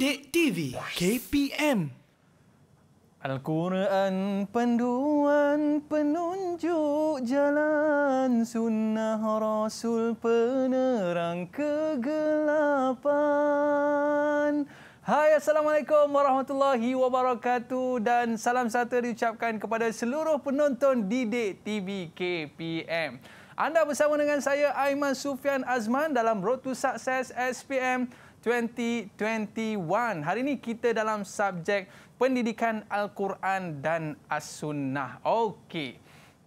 Bidik TV KPM Al-Quran panduan penunjuk jalan Sunnah Rasul penerang kegelapan Hai Assalamualaikum Warahmatullahi Wabarakatuh Dan salam satu diucapkan kepada seluruh penonton Didik TV KPM Anda bersama dengan saya Aiman Sufian Azman dalam Road to Success SPM 2021. Hari ini kita dalam subjek pendidikan Al-Quran dan As-Sunnah. Okey.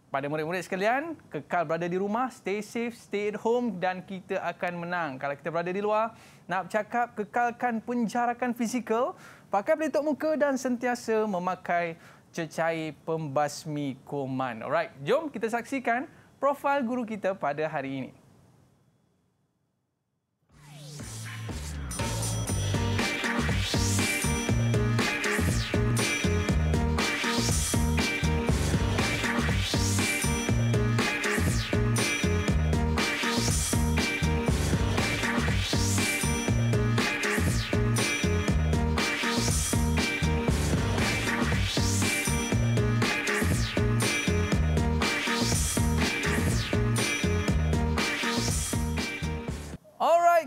Pada murid-murid sekalian, kekal berada di rumah, stay safe, stay at home dan kita akan menang. Kalau kita berada di luar, nak cakap kekalkan penjarakan fizikal, pakai pelitup muka dan sentiasa memakai cecai pembasmi kuman. Alright, jom kita saksikan profil guru kita pada hari ini.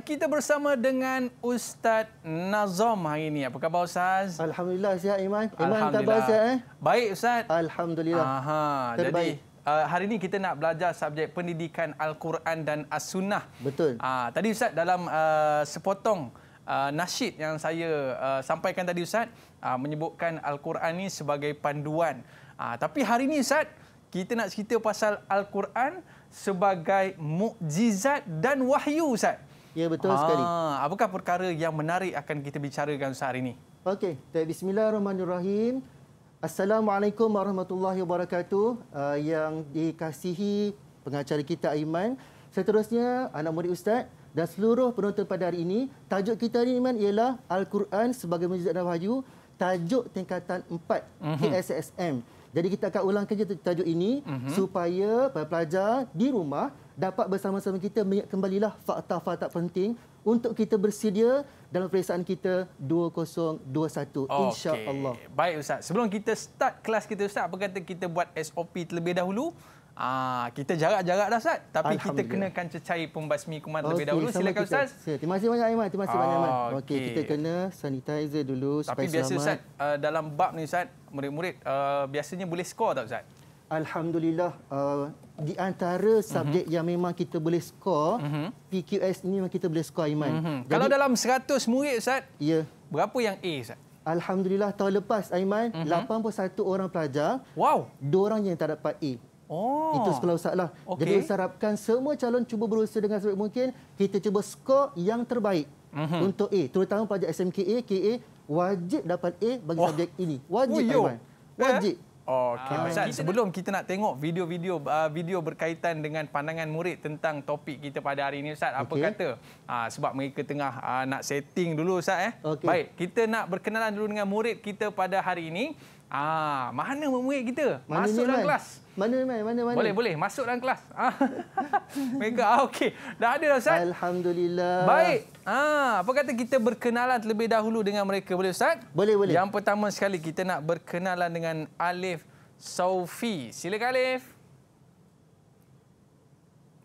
kita bersama dengan Ustaz Nazom hari ini. Apa khabar Ustaz? Alhamdulillah sihat Iman. Iman tabah sihat eh? Baik Ustaz. Alhamdulillah. Aha, Terbaik. Jadi... Uh, hari ini kita nak belajar subjek pendidikan Al-Quran dan As-Sunnah. Betul. Uh, tadi Ustaz dalam uh, sepotong uh, nasyid yang saya uh, sampaikan tadi Ustaz, uh, menyebutkan Al-Quran ini sebagai panduan. Uh, tapi hari ini Ustaz, kita nak cerita pasal Al-Quran sebagai mukjizat dan wahyu Ustaz. Ya betul ha, sekali. Apakah perkara yang menarik akan kita bicarakan Ustaz ini? Okey. Baik, bismillahirrahmanirrahim. Assalamualaikum warahmatullahi wabarakatuh. Uh, yang dikasihi pengacara kita Aiman. Seterusnya, anak murid Ustaz dan seluruh penonton pada hari ini. Tajuk kita hari ini, Iman, ialah Al-Quran sebagai mujizat Nabi wahyu. Tajuk tingkatan 4, mm -hmm. KSSM. Jadi kita akan ulang saja tajuk ini uh-huh. supaya para pelajar di rumah dapat bersama-sama kita mengingat kembalilah fakta-fakta penting untuk kita bersedia dalam perisaan kita 2021 okay. insya-Allah. Baik ustaz, sebelum kita start kelas kita ustaz, apa kata kita buat SOP terlebih dahulu? Ah, kita jarak-jarak dah Ustaz, tapi kita kenakan cecair pembasmi kuman okay, terlebih dahulu. Silakan kita, Ustaz. Ya, terima kasih banyak Aiman, terima kasih ah, banyak Aiman. Ah, okey, okay, kita kena sanitizer dulu tapi supaya selamat. Tapi biasa Ustaz, uh, dalam bab ni Ustaz, murid-murid uh, biasanya boleh skor tak Ustaz? Alhamdulillah, uh, di antara subjek uh-huh. yang memang kita boleh skor, uh-huh. Mhm. PQS ni memang kita boleh skor Aiman. Uh-huh. Jadi, Kalau dalam 100 murid Ustaz, Yeah, berapa yang A Ustaz? Alhamdulillah tahun lepas Aiman uh-huh. 81 orang pelajar. Wow. Dua orang yang tak dapat A. Oh. Itu sekolah Ustaz lah. Okay. Jadi Ustaz harapkan semua calon cuba berusaha dengan sebaik mungkin. Kita cuba skor yang terbaik uh mhm. -huh. untuk A. Terutama pelajar SMKA, KA wajib dapat A bagi Wah. subjek ini. Wajib, Uyuh. Aiman. Wajib. Eh? Okey, uh, ah, sebelum kita nak tengok video-video uh, video berkaitan dengan pandangan murid tentang topik kita pada hari ini Ustaz, apa okay. kata? Uh, sebab mereka tengah uh, nak setting dulu Ustaz eh. Okay. Baik, kita nak berkenalan dulu dengan murid kita pada hari ini. Ah, mana murid kita? Mana Masuk dalam man? kelas. Mana mana mana mana. Boleh boleh Masuk dalam kelas. Ah. Mega ah, okey. Dah ada dah ustaz. Alhamdulillah. Baik. Ah, apa kata kita berkenalan terlebih dahulu dengan mereka boleh ustaz? Boleh boleh. Yang pertama sekali kita nak berkenalan dengan Alif Sofi. Sila Alif.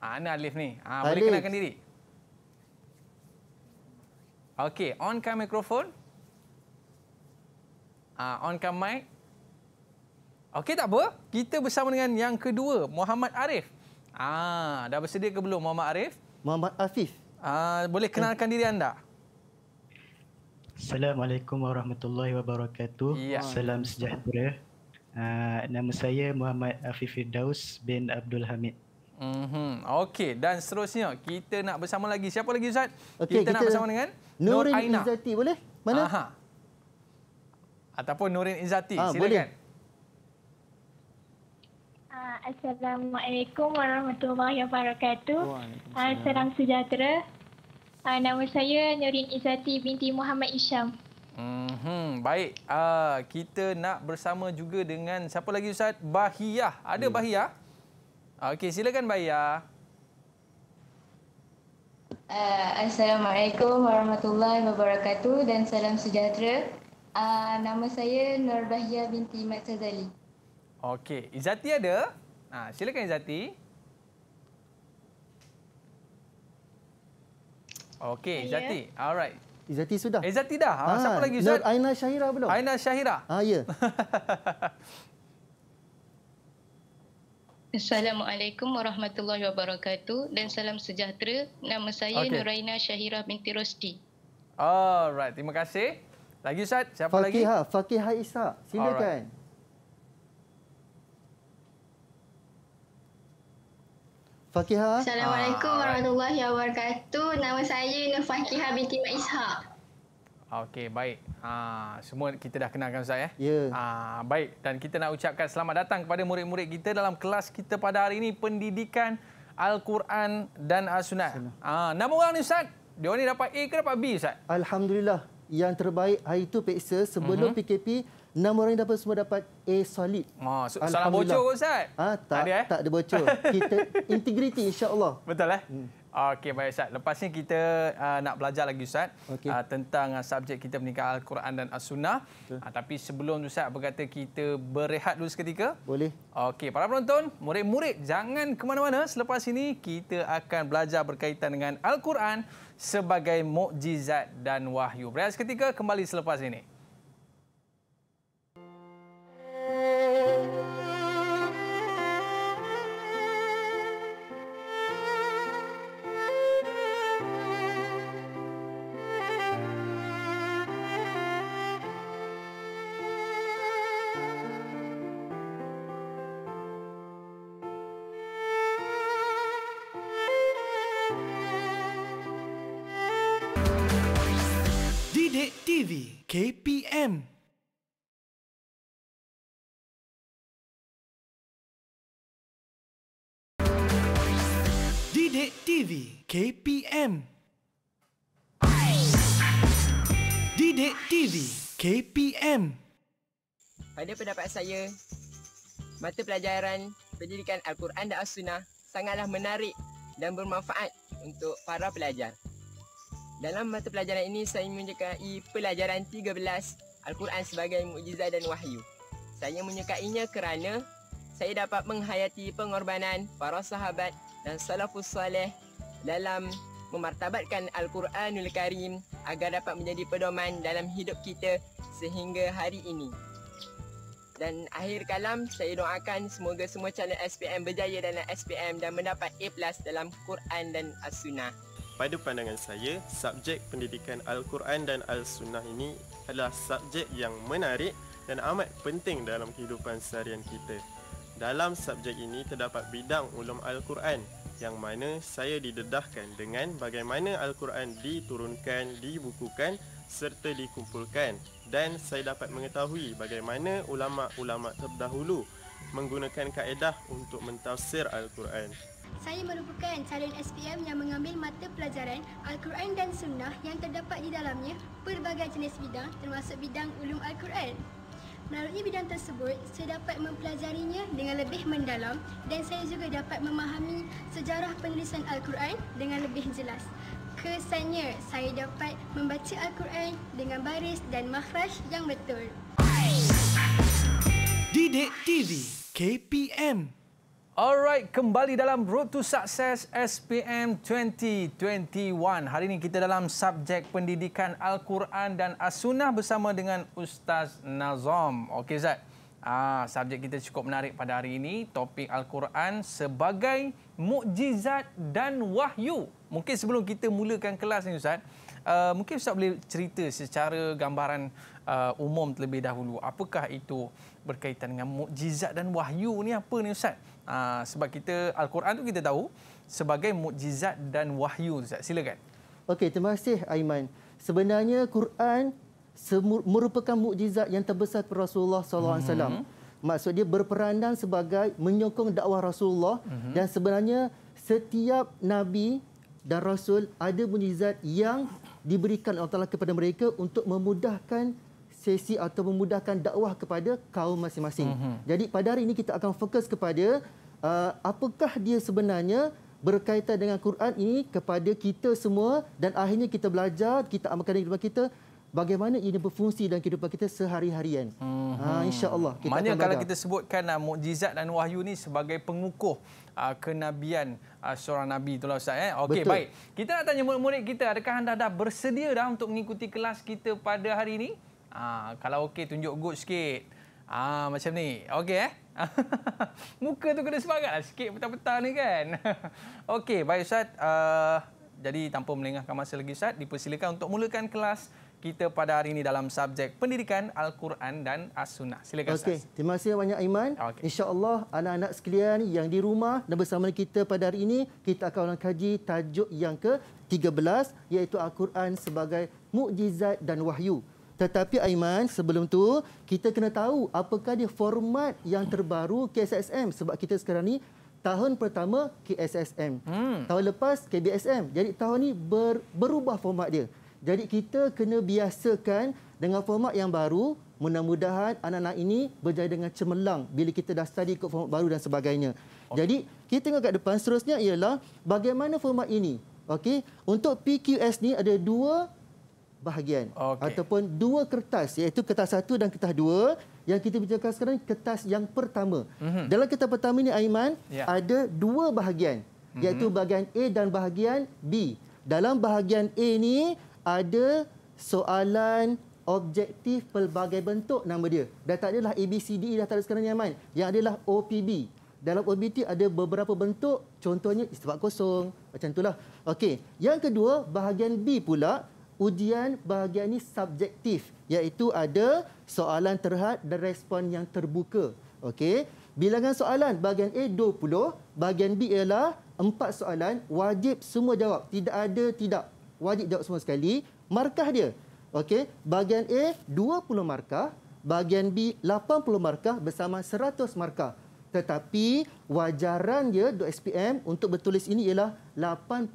Ah, ni Alif ni. Ah, boleh kenalkan diri. Okey, on kan mikrofon. Ah, on cam mic. Okey tak apa. Kita bersama dengan yang kedua, Muhammad Arif. Ah, dah bersedia ke belum Muhammad Arif? Muhammad Afif. Ah, boleh kenalkan diri anda? Assalamualaikum warahmatullahi wabarakatuh. Ya. Salam sejahtera. Uh, nama saya Muhammad Afif Daus bin Abdul Hamid. Hmm, Okey, dan seterusnya kita nak bersama lagi siapa lagi Ustaz? Okay, kita, kita nak bersama dengan Nurin Nur Izzati boleh? Mana? Aha ataupun Nurin Izati. Ha, ah, Silakan. Ah, Assalamualaikum warahmatullahi wabarakatuh. Ah, salam sejahtera. Nama saya Nurin Izati binti Muhammad Isham. Hmm, baik. Kita nak bersama juga dengan siapa lagi Ustaz? Bahiyah. Ada hmm. Bahiyah? Okey, silakan Bahiyah. Assalamualaikum warahmatullahi wabarakatuh dan salam sejahtera. Ah, nama saya Nur Bahia binti Mat Sazali. Okey, Izati ada? Ha, silakan Izati. Okey, Izati. Alright. Izati sudah. Izati dah. Ha, siapa ah, lagi Izati? Nur Aina Syahira belum? Aina Shahira. Ha, ah, ya. Assalamualaikum warahmatullahi wabarakatuh dan salam sejahtera. Nama saya okay. Nuraina Syahira binti Rosti. Alright, terima kasih. Lagi Ustaz, siapa Fakihah, lagi? Fakihah, Fakihah Isa. Silakan. Alright. Fakihah. Assalamualaikum warahmatullahi wabarakatuh. Nama saya Nur Fakihah binti Mak Ishak. Okey, baik. Ha, semua kita dah kenalkan Ustaz. Ya. Yeah. Ha, baik, dan kita nak ucapkan selamat datang kepada murid-murid kita dalam kelas kita pada hari ini, Pendidikan Al-Quran dan As-Sunnah. Ha, nama orang ni Ustaz, dia ni dapat A ke dapat B Ustaz? Alhamdulillah, yang terbaik hari itu peksa sebelum mm-hmm. PKP enam orang dapat semua dapat A solid. Oh, so, salah bocor ke Ustaz? Ha, tak, ada, eh? tak ada bocor. Kita integriti insya-Allah. Betul eh? Hmm. Okey baik Ustaz. Lepas ni kita uh, nak belajar lagi Ustaz okay. uh, tentang uh, subjek kita meningkat Al-Quran dan As-Sunnah. Uh, tapi sebelum Ustaz berkata kita berehat dulu seketika. Boleh. Okey para penonton, murid-murid jangan ke mana-mana. Selepas ini kita akan belajar berkaitan dengan Al-Quran sebagai mukjizat dan wahyu. Berhias ketiga kembali selepas ini. Pada pendapat saya, mata pelajaran pendidikan Al-Quran dan As-Sunnah sangatlah menarik dan bermanfaat untuk para pelajar. Dalam mata pelajaran ini, saya menyukai pelajaran 13 Al-Quran sebagai Mujizah dan wahyu. Saya menyukainya kerana saya dapat menghayati pengorbanan para sahabat dan salafus salih dalam memartabatkan Al-Quranul Karim agar dapat menjadi pedoman dalam hidup kita sehingga hari ini. Dan akhir kalam saya doakan semoga semua channel SPM berjaya dalam SPM dan mendapat A+ dalam Quran dan As-Sunnah. Pada pandangan saya, subjek pendidikan Al-Quran dan Al-Sunnah ini adalah subjek yang menarik dan amat penting dalam kehidupan seharian kita. Dalam subjek ini terdapat bidang ulum Al-Quran yang mana saya didedahkan dengan bagaimana Al-Quran diturunkan, dibukukan serta dikumpulkan dan saya dapat mengetahui bagaimana ulama-ulama terdahulu menggunakan kaedah untuk mentafsir Al-Quran. Saya merupakan calon SPM yang mengambil mata pelajaran Al-Quran dan Sunnah yang terdapat di dalamnya pelbagai jenis bidang termasuk bidang ulum Al-Quran. Melalui bidang tersebut, saya dapat mempelajarinya dengan lebih mendalam dan saya juga dapat memahami sejarah penulisan Al-Quran dengan lebih jelas. Kesannya, saya dapat membaca Al-Quran dengan baris dan makhraj yang betul. Didik TV KPM Alright, kembali dalam Road to Success SPM 2021. Hari ini kita dalam subjek pendidikan Al-Quran dan As-Sunnah bersama dengan Ustaz Nazom. Okey, Zat. Ah, subjek kita cukup menarik pada hari ini. Topik Al-Quran sebagai mukjizat dan wahyu mungkin sebelum kita mulakan kelas ni Ustaz, uh, mungkin Ustaz boleh cerita secara gambaran uh, umum terlebih dahulu. Apakah itu berkaitan dengan mukjizat dan wahyu ni apa ni Ustaz? Uh, sebab kita Al-Quran tu kita tahu sebagai mukjizat dan wahyu Ustaz. Silakan. Okey, terima kasih Aiman. Sebenarnya Quran merupakan mukjizat yang terbesar kepada Rasulullah SAW. alaihi wasallam. Hmm. Maksud dia berperanan sebagai menyokong dakwah Rasulullah mm-hmm. dan sebenarnya setiap nabi dan Rasul ada mujizat yang diberikan Allah Ta'ala kepada mereka untuk memudahkan sesi atau memudahkan dakwah kepada kaum masing-masing. Mm-hmm. Jadi pada hari ini kita akan fokus kepada uh, apakah dia sebenarnya berkaitan dengan Quran ini kepada kita semua dan akhirnya kita belajar, kita amalkan dalam kita bagaimana ini berfungsi dalam kehidupan kita sehari-harian. Hmm. Ha insya-Allah Maksudnya kalau kita sebutkan uh, mukjizat dan wahyu ni sebagai pengukuh uh, kenabian uh, seorang nabi itulah ustaz eh. Okey baik. Kita nak tanya murid-murid kita adakah anda dah bersedia dah untuk mengikuti kelas kita pada hari ini? Uh, kalau okey tunjuk good sikit. Ah macam ni. Okey eh. Muka tu kena semangatlah sikit petang-petang ni kan. okey baik ustaz uh, jadi tanpa melengahkan masa lagi ustaz dipersilakan untuk mulakan kelas kita pada hari ini dalam subjek pendidikan Al-Quran dan As-Sunnah. Silakan Ustaz. Okay. Terima kasih banyak Aiman. Okay. InsyaAllah anak-anak sekalian yang di rumah dan bersama kita pada hari ini, kita akan kaji tajuk yang ke-13 iaitu Al-Quran sebagai mukjizat dan wahyu. Tetapi Aiman, sebelum tu kita kena tahu apakah dia format yang terbaru KSSM sebab kita sekarang ni tahun pertama KSSM. Hmm. Tahun lepas KBSM. Jadi tahun ni ber, berubah format dia. Jadi kita kena biasakan dengan format yang baru, mudah-mudahan anak-anak ini berjaya dengan cemerlang bila kita dah study ikut format baru dan sebagainya. Okay. Jadi kita tengok kat depan seterusnya ialah bagaimana format ini. Okey, untuk PQS ni ada dua bahagian okay. ataupun dua kertas iaitu kertas satu dan kertas dua yang kita bincangkan sekarang kertas yang pertama. Mm-hmm. Dalam kertas pertama ni Aiman yeah. ada dua bahagian iaitu mm-hmm. bahagian A dan bahagian B. Dalam bahagian A ni ada soalan objektif pelbagai bentuk nama dia. Dah tak adalah ABCD e, dah tak ada sekarang ni Aman. Yang adalah O P B. Dalam OBT ada beberapa bentuk. Contohnya istifat kosong. Macam itulah. Okey. Yang kedua, bahagian B pula. Ujian bahagian ini subjektif. Iaitu ada soalan terhad dan respon yang terbuka. Okey. Bilangan soalan bahagian A 20. Bahagian B ialah empat soalan. Wajib semua jawab. Tidak ada tidak wajib jawab semua sekali. Markah dia. Okey, bahagian A 20 markah, bahagian B 80 markah bersama 100 markah. Tetapi wajaran dia untuk SPM untuk bertulis ini ialah 80%.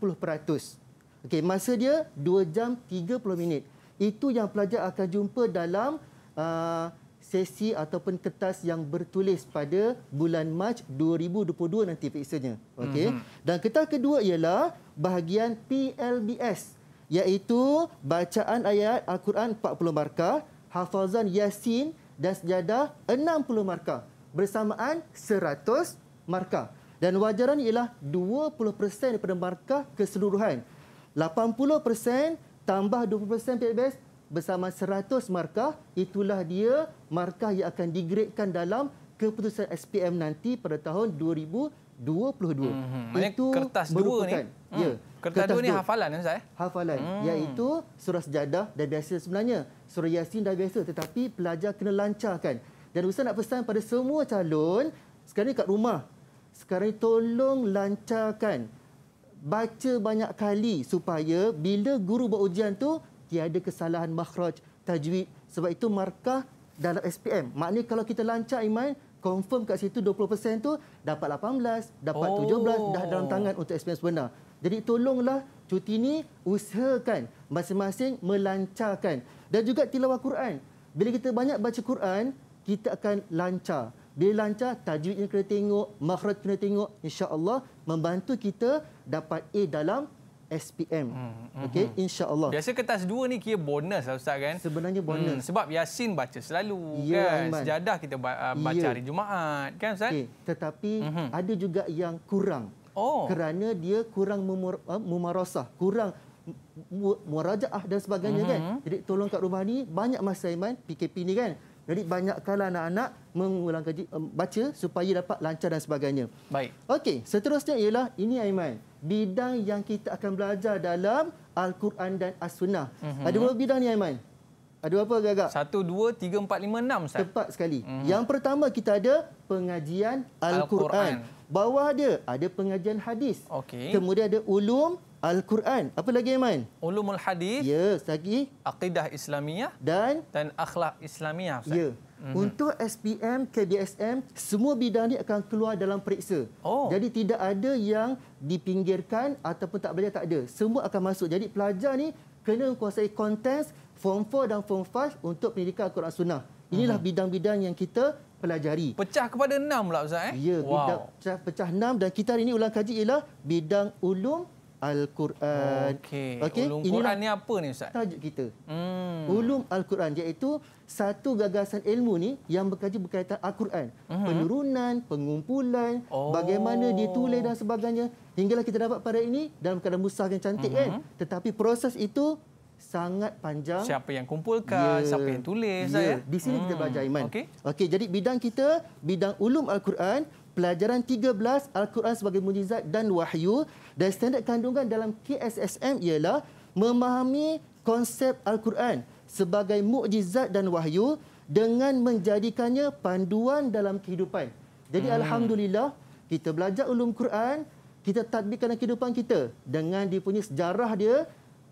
Okey, masa dia 2 jam 30 minit. Itu yang pelajar akan jumpa dalam uh, sesi ataupun kertas yang bertulis pada bulan Mac 2022 nanti periksanya. Okey. Mm-hmm. Dan kertas kedua ialah bahagian PLBS iaitu bacaan ayat Al-Quran 40 markah, hafazan Yasin dan sejadah 60 markah. Bersamaan 100 markah. Dan wajaran ialah 20% daripada markah keseluruhan. 80% tambah 20% PBS bersama 100 markah. Itulah dia markah yang akan digradekan dalam keputusan SPM nanti pada tahun 2022. Hmm, Itu kertas dua ni. Hmm. Ya. Yeah. Kertas, kertas tu ni hafalan kan Ustaz? Eh? Hafalan. Hmm. Iaitu surah sejadah dah biasa sebenarnya. Surah Yasin dah biasa tetapi pelajar kena lancarkan. Dan Ustaz nak pesan pada semua calon sekarang ni kat rumah. Sekarang ni tolong lancarkan. Baca banyak kali supaya bila guru buat ujian tu tiada kesalahan makhraj tajwid. Sebab itu markah dalam SPM. Maknanya kalau kita lancar iman, confirm kat situ 20% tu dapat 18, dapat oh. 17 dah dalam tangan untuk SPM sebenar. Jadi tolonglah cuti ini usahakan masing-masing melancarkan dan juga tilawah Quran. Bila kita banyak baca Quran, kita akan lancar. Bila lancar, tajwid kena tengok, makhraj kena tengok, insya-Allah membantu kita dapat A dalam SPM. Hmm, hmm, Okey, hmm. insya-Allah. Biasa kertas dua ni kira bonus lah ustaz kan? Sebenarnya hmm, bonus. Hmm, sebab Yasin baca selalu ya, kan. Aiman. Sejadah kita ah, baca ya. hari Jumaat kan ustaz? Okay. Tetapi hmm. ada juga yang kurang oh. kerana dia kurang memur, uh, eh, memarasah, kurang mu, muraja'ah dan sebagainya mm-hmm. kan. Mhm. Jadi tolong kat rumah ni banyak masa Iman PKP ni kan. Jadi banyak kalah anak-anak mengulang kaji, um, eh, baca supaya dapat lancar dan sebagainya. Baik. Okey, seterusnya ialah ini Aiman. Bidang yang kita akan belajar dalam Al-Quran dan As-Sunnah. Mm-hmm. Ada berapa bidang ni Aiman? Ada apa agak-agak? Satu, dua, tiga, empat, lima, enam. Ustaz. Tepat sekali. Mm-hmm. Yang pertama kita ada pengajian Al-Quran. Al-Quran. Bawah dia ada pengajian hadis. Okay. Kemudian ada ulum Al-Quran. Apa lagi main? Ulum al hadis. Ya, lagi. Aqidah Islamiyah. Dan? Dan akhlak Islamiyah. Ya. Mm-hmm. Untuk SPM, KBSM, semua bidang ini akan keluar dalam periksa. Oh. Jadi tidak ada yang dipinggirkan ataupun tak belajar, tak ada. Semua akan masuk. Jadi pelajar ni kena menguasai konten Form 4 dan Form 5 untuk pendidikan Al-Quran Sunnah. Inilah mm-hmm. bidang-bidang yang kita pelajari. Pecah kepada enam pula Ustaz. Eh? Ya, bidang, wow. pecah, pecah enam dan kita hari ini ulang kaji ialah bidang ulum Al-Quran. Okey, okay? ulum Inilah ni apa ni Ustaz? Tajuk kita. Hmm. Ulum Al-Quran iaitu satu gagasan ilmu ni yang berkaji berkaitan Al-Quran. Hmm. Penurunan, pengumpulan, oh. bagaimana ditulis dan sebagainya. Hinggalah kita dapat pada ini dalam keadaan musah yang cantik hmm. kan. Tetapi proses itu sangat panjang. Siapa yang kumpulkan, yeah. siapa yang tulis. Yeah. Yeah. Di sini hmm. kita belajar, hmm. Iman. Okay. Okay, jadi bidang kita, bidang ulum Al-Quran, pelajaran 13 Al-Quran sebagai mujizat dan wahyu. Dan standard kandungan dalam KSSM ialah memahami konsep Al-Quran sebagai mukjizat dan wahyu dengan menjadikannya panduan dalam kehidupan. Jadi hmm. alhamdulillah kita belajar ulum Quran, kita tatbikkan dalam kehidupan kita dengan dia punya sejarah dia,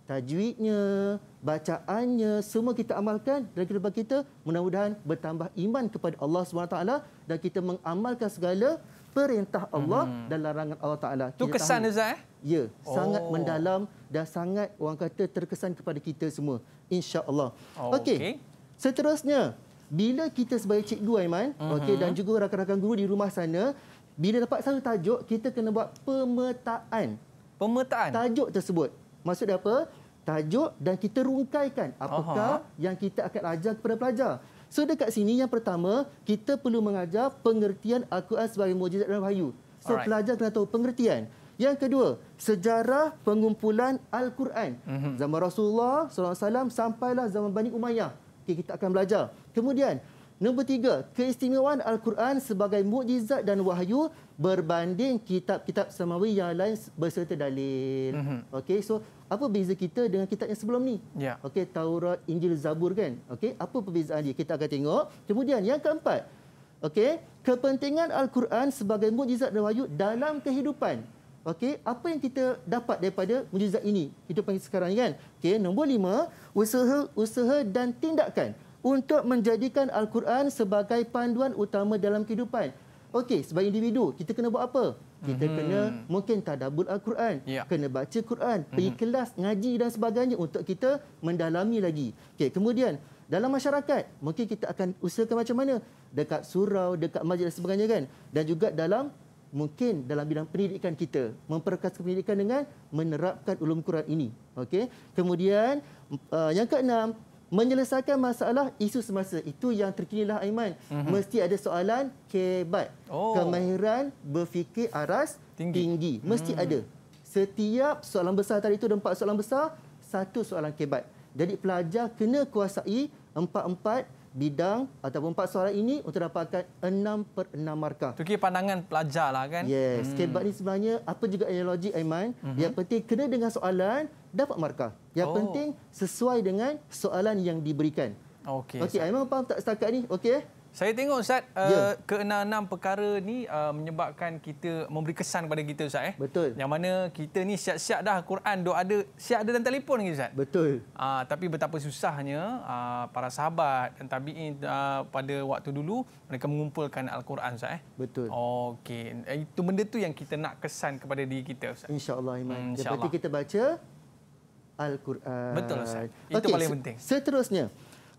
tajwidnya, bacaannya, semua kita amalkan dalam kehidupan kita, mudah-mudahan bertambah iman kepada Allah SWT dan kita mengamalkan segala perintah Allah hmm. dan larangan Allah Taala. Itu kesan tahu. Ustaz? Eh? Ya, oh. sangat mendalam dan sangat orang kata terkesan kepada kita semua. Insya-Allah. Oh, okey. Okay. Seterusnya, bila kita sebagai cikgu Aiman, hmm. okey dan juga rakan-rakan guru di rumah sana, bila dapat satu tajuk, kita kena buat pemetaan. Pemetaan. Tajuk tersebut. Maksud apa? Tajuk dan kita rungkaikan apakah Aha. yang kita akan ajar kepada pelajar. So dekat sini yang pertama, kita perlu mengajar pengertian Al-Quran sebagai mujizat dan wahyu. So Alright. pelajar kena tahu pengertian. Yang kedua, sejarah pengumpulan Al-Quran. Mm-hmm. Zaman Rasulullah SAW sampailah zaman Bani Umayyah. Okay, kita akan belajar. Kemudian, Nombor tiga, keistimewaan Al-Quran sebagai mukjizat dan wahyu berbanding kitab-kitab samawi yang lain berserta dalil. Mm-hmm. Okey, so apa beza kita dengan kitab yang sebelum ni? Yeah. Okey, Taurat, Injil, Zabur kan? Okey, apa perbezaan dia? Kita akan tengok. Kemudian yang keempat, okey, kepentingan Al-Quran sebagai mukjizat dan wahyu dalam kehidupan. Okey, apa yang kita dapat daripada mukjizat ini? kehidupan sekarang ni kan? Okey, nombor lima, usaha-usaha dan tindakan untuk menjadikan Al-Quran sebagai panduan utama dalam kehidupan. Okey, sebagai individu, kita kena buat apa? Kita hmm. kena mungkin tadabbur Al-Quran, ya. kena baca al Quran, pergi hmm. kelas ngaji dan sebagainya untuk kita mendalami lagi. Okey, kemudian dalam masyarakat, mungkin kita akan usahakan macam mana? Dekat surau, dekat majlis dan sebagainya kan? Dan juga dalam mungkin dalam bidang pendidikan kita memperkas pendidikan dengan menerapkan ulum Quran ini. Okey. Kemudian uh, yang keenam, menyelesaikan masalah isu semasa. Itu yang terkini lah Aiman. Mm -hmm. Mesti ada soalan kebat. Oh. Kemahiran berfikir aras tinggi. tinggi. Mesti mm. ada. Setiap soalan besar tadi itu ada empat soalan besar, satu soalan kebat. Jadi pelajar kena kuasai empat-empat bidang ataupun empat soalan ini untuk dapatkan enam per enam markah. Itu kira pandangan pelajar lah kan? Yes. Hmm. Kebab ini sebenarnya apa juga analogi Aiman, uh-huh. yang penting kena dengan soalan, dapat markah. Yang oh. penting sesuai dengan soalan yang diberikan. Okey. Okay. Aiman faham tak setakat ni? Okey? Saya tengok Ustaz, uh, ya. uh, keenam-enam perkara ni uh, menyebabkan kita memberi kesan kepada kita Ustaz. Eh? Betul. Yang mana kita ni siap-siap dah Quran, doa ada, siap ada dan telefon lagi Ustaz. Betul. Uh, tapi betapa susahnya uh, para sahabat dan tabi'in uh, pada waktu dulu, mereka mengumpulkan Al-Quran Ustaz. Eh? Betul. Okey. Eh, itu benda tu yang kita nak kesan kepada diri kita Ustaz. InsyaAllah Iman. Hmm, insya Allah. Lepas kita baca Al-Quran. Betul Ustaz. Itu okay. paling penting. Seterusnya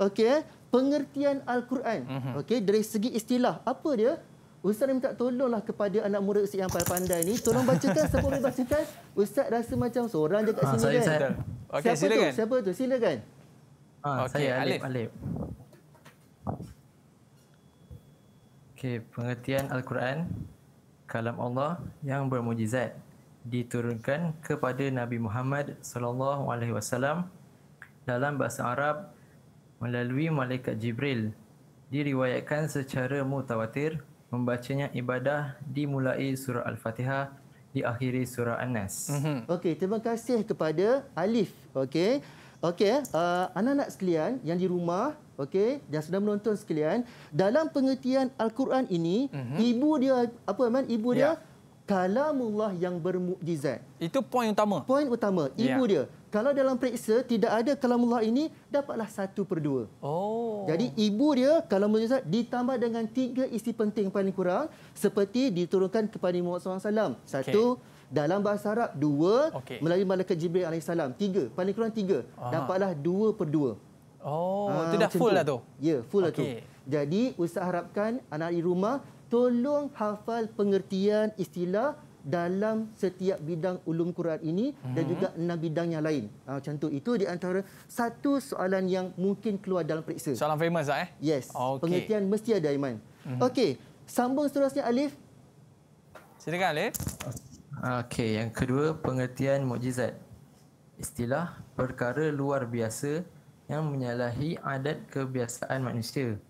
okey eh? pengertian al-Quran mm-hmm. okey dari segi istilah apa dia ustaz minta tolonglah kepada anak murid ustaz yang pandai-pandai ni tolong bacakan siapa boleh bacakan ustaz rasa macam seorang je kat ah, sini ha, saya, kan saya. okey silakan tu? siapa tu silakan ha ah, okay, saya alif alif okey pengertian al-Quran kalam Allah yang bermujizat diturunkan kepada Nabi Muhammad sallallahu alaihi wasallam dalam bahasa Arab melalui malaikat Jibril diriwayatkan secara mutawatir membacanya ibadah dimulai surah Al-Fatihah diakhiri surah An-Nas. Mhm. Okey, terima kasih kepada Alif. Okey. Okey, uh, anak-anak sekalian yang di rumah, okey, yang sedang menonton sekalian, dalam pengertian Al-Quran ini, mm-hmm. ibu dia apa man? Ibu dia yeah. kalamullah yang bermukjizat. Itu poin utama. Poin utama, ibu yeah. dia kalau dalam periksa tidak ada kalamullah ini dapatlah satu per dua. Oh. Jadi ibu dia kalamullah Ustaz ditambah dengan tiga isi penting paling kurang seperti diturunkan kepada Nabi Muhammad SAW. Satu okay. dalam bahasa Arab dua okay. melalui malaikat Jibril alaihissalam tiga paling kurang tiga Aha. dapatlah dua per dua. Oh, ha, ah, itu dah full tu. lah tu. Ya, full okay. lah tu. Jadi, usah harapkan anak di rumah tolong hafal pengertian istilah dalam setiap bidang ulum Quran ini dan hmm. juga enam bidang yang lain. Ah macam tu itu di antara satu soalan yang mungkin keluar dalam periksa. Soalan famous ah eh? Yes. Okay. Pengertian mesti ada Iman. Hmm. Okey, sambung seterusnya Alif. Silakan Alif. Okey, yang kedua pengertian mukjizat. Istilah perkara luar biasa yang menyalahi adat kebiasaan manusia.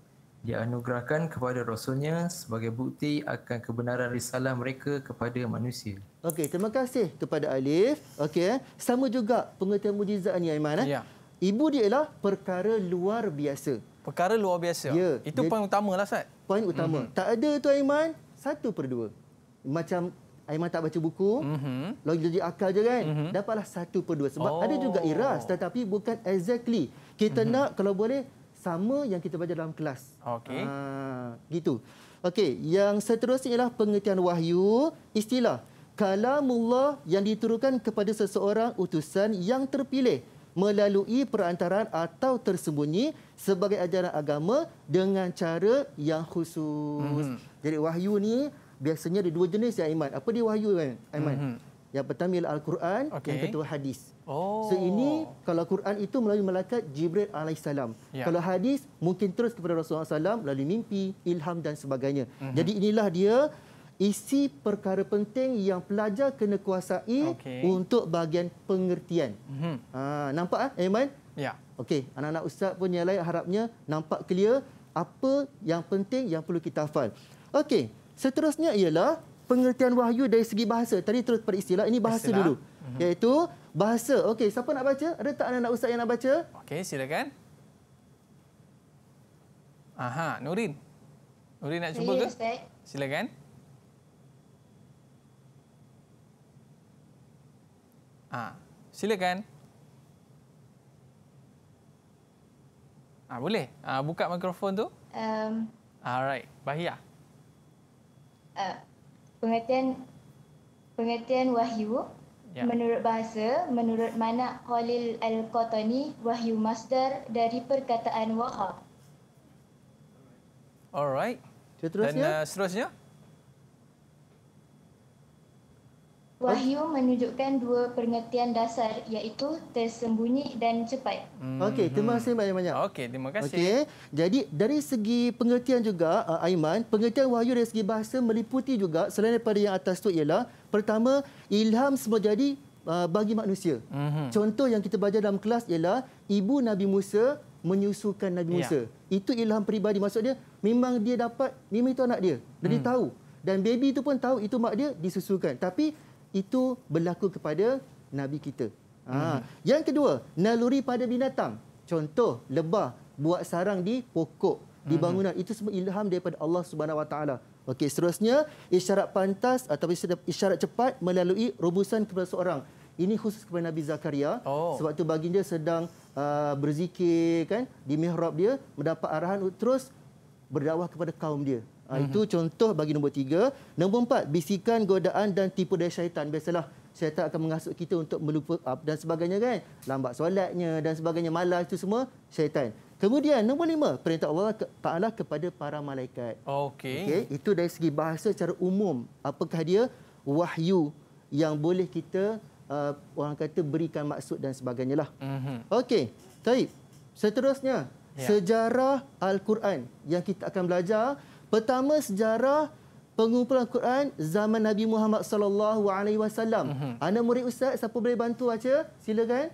Dia anugerahkan kepada Rasulnya sebagai bukti akan kebenaran risalah mereka kepada manusia. Okey, terima kasih kepada Alif. Okey, eh. sama juga pengertian mujizat ni Aiman. Eh? Ya. Ibu dia ialah perkara luar biasa. Perkara luar biasa? Ya. Itu dia, poin utama lah, Sat. Poin utama. Mm-hmm. Tak ada tu Aiman, satu per dua. Macam Aiman tak baca buku, mm-hmm. logik akal je kan? Mm-hmm. Dapatlah satu per dua. Sebab oh. ada juga oh. iras tetapi bukan exactly. Kita mm-hmm. nak kalau boleh sama yang kita belajar dalam kelas. Okey. Ha, gitu. Okey, yang seterusnya ialah pengertian wahyu, istilah kalamullah yang diturunkan kepada seseorang utusan yang terpilih melalui perantaran atau tersembunyi sebagai ajaran agama dengan cara yang khusus. Mm-hmm. Jadi wahyu ni biasanya ada dua jenis ya Iman. Apa dia wahyu kan? Eh, iman. Mm-hmm. Yang pertama ialah Al-Quran, okay. yang kedua hadis. Oh. So ini kalau Quran itu melalui malaikat Jibril alaihissalam. Ya. Kalau hadis mungkin terus kepada Rasulullah SAW melalui mimpi, ilham dan sebagainya. Mm-hmm. Jadi inilah dia isi perkara penting yang pelajar kena kuasai okay. untuk bahagian pengertian. Mm-hmm. Ha, nampak ah, Aiman? Ya. Okey, anak-anak ustaz pun yang lain harapnya nampak clear apa yang penting yang perlu kita hafal. Okey, seterusnya ialah pengertian wahyu dari segi bahasa. Tadi terus pada istilah, ini bahasa istilah. dulu. Mm-hmm. Iaitu bahasa. Okey, siapa nak baca? Ada tak anak-anak ustaz yang nak baca? Okey, silakan. Aha, Nurin. Nurin nak cuba ke? Silakan. Ah, ha, silakan. Ah, ha, boleh. Ah, ha, buka mikrofon tu. Um, Alright, Bahia. Uh, pengertian pengertian wahyu ya. menurut bahasa menurut mana Khalil Al-Qatani wahyu masdar dari perkataan waha. Alright. Seterusnya. Dan uh, seterusnya? Wahyu menunjukkan dua pengertian dasar iaitu tersembunyi dan cepat. Hmm. Okey, terima hmm. kasih banyak-banyak. Okey, terima kasih. Okey, jadi dari segi pengertian juga uh, Aiman, pengertian wahyu dari segi bahasa meliputi juga selain daripada yang atas tu ialah pertama ilham semua jadi uh, bagi manusia. Hmm. Contoh yang kita belajar dalam kelas ialah ibu Nabi Musa menyusukan Nabi ya. Musa. Itu ilham peribadi maksudnya memang dia dapat mimi itu anak dia. Dia hmm. tahu dan baby itu pun tahu itu mak dia disusukan. Tapi itu berlaku kepada nabi kita. Ha. Hmm. Yang kedua, naluri pada binatang. Contoh lebah buat sarang di pokok, di hmm. bangunan. Hmm. Itu semua ilham daripada Allah Subhanahu Wa Taala. Okey, seterusnya isyarat pantas atau isyarat cepat melalui rebusan kepada seorang. Ini khusus kepada Nabi Zakaria oh. sebab tu baginda sedang uh, berzikir kan di mihrab dia mendapat arahan terus berdakwah kepada kaum dia. Ha, itu mm-hmm. contoh bagi nombor tiga. Nombor empat, bisikan, godaan dan tipu daya syaitan. Biasalah syaitan akan mengasut kita untuk melupa up ah, dan sebagainya kan. Lambat solatnya dan sebagainya. Malas itu semua syaitan. Kemudian nombor lima, perintah Allah Ta'ala kepada para malaikat. Okey. Okay? Itu dari segi bahasa secara umum. Apakah dia wahyu yang boleh kita uh, orang kata berikan maksud dan sebagainya lah. Mm-hmm. Okey, baik. Seterusnya, yeah. sejarah Al-Quran yang kita akan belajar Pertama sejarah pengumpulan Quran zaman Nabi Muhammad sallallahu alaihi wasallam. Mhm. Anda murid ustaz, siapa boleh bantu baca? Silakan.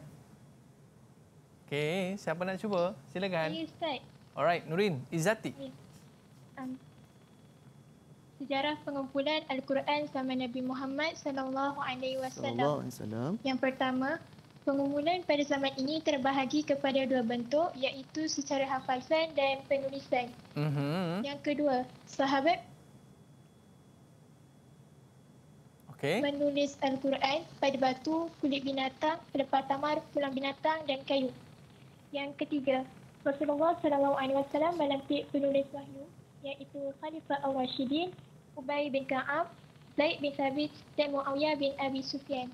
Okey, siapa nak cuba? Silakan. Ini ustaz. Alright, Nurin, Izati. Um, sejarah pengumpulan Al-Quran zaman Nabi Muhammad sallallahu alaihi wasallam. Yang pertama, Pengumulan pada zaman ini terbahagi kepada dua bentuk iaitu secara hafazan dan penulisan. Mm-hmm. Yang kedua, sahabat okay. menulis Al-Quran pada batu, kulit binatang, pelepah tamar, tulang binatang dan kayu. Yang ketiga, Rasulullah Sallallahu Alaihi Wasallam melantik penulis wahyu iaitu Khalifah Al-Rashidin, Ubay bin Ka'ab, Zaid bin Sabit dan Muawiyah bin Abi Sufyan.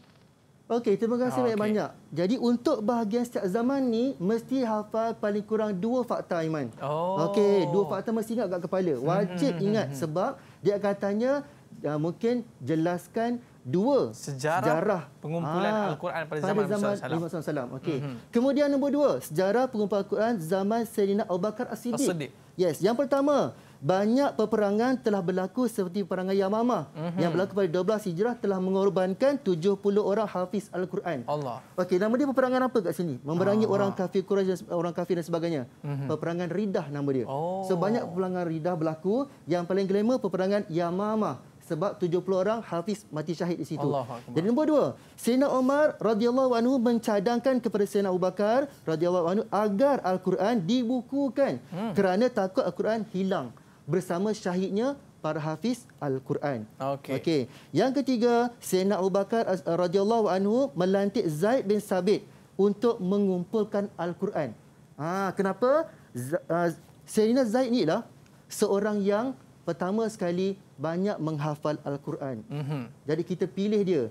Okey, terima kasih ah, banyak-banyak. Okay. Jadi untuk bahagian setiap zaman ni mesti hafal paling kurang dua fakta Iman. Oh. Okey, dua fakta mesti ingat kat kepala. Hmm, Wajib hmm, ingat hmm, sebab dia katanya uh, ya, mungkin jelaskan dua sejarah, sejarah. pengumpulan ah, Al-Quran pada, pada zaman Nabi Muhammad sallallahu Okey. Mm-hmm. Kemudian nombor dua, sejarah pengumpulan Al-Quran zaman Sayyidina Abu Bakar As-Siddiq. as Yes, yang pertama, banyak peperangan telah berlaku seperti peperangan Yamama mm-hmm. yang berlaku pada 12 Hijrah telah mengorbankan 70 orang hafiz Al-Quran. Allah. Okey, nama dia peperangan apa kat sini? Memerangi Allah. orang kafir Quraisy orang kafir dan sebagainya. Mm-hmm. Peperangan Ridah nama dia. Oh. So banyak peperangan Ridah berlaku, yang paling glamour peperangan Yamama sebab 70 orang hafiz mati syahid di situ. Dan nombor dua, Sina Omar radhiyallahu anhu mencadangkan kepada Sina Abu Bakar radhiyallahu anhu agar Al-Quran dibukukan hmm. kerana takut Al-Quran hilang bersama syahidnya para hafiz Al-Quran. Okey. Okay. Yang ketiga, Sayyidina Abu Bakar eh, radhiyallahu anhu melantik Zaid bin Sabit untuk mengumpulkan Al-Quran. Ha, kenapa? Z- uh, Sayyidina Zaid ni lah seorang yang pertama sekali banyak menghafal Al-Quran. Mm-hmm. Jadi kita pilih dia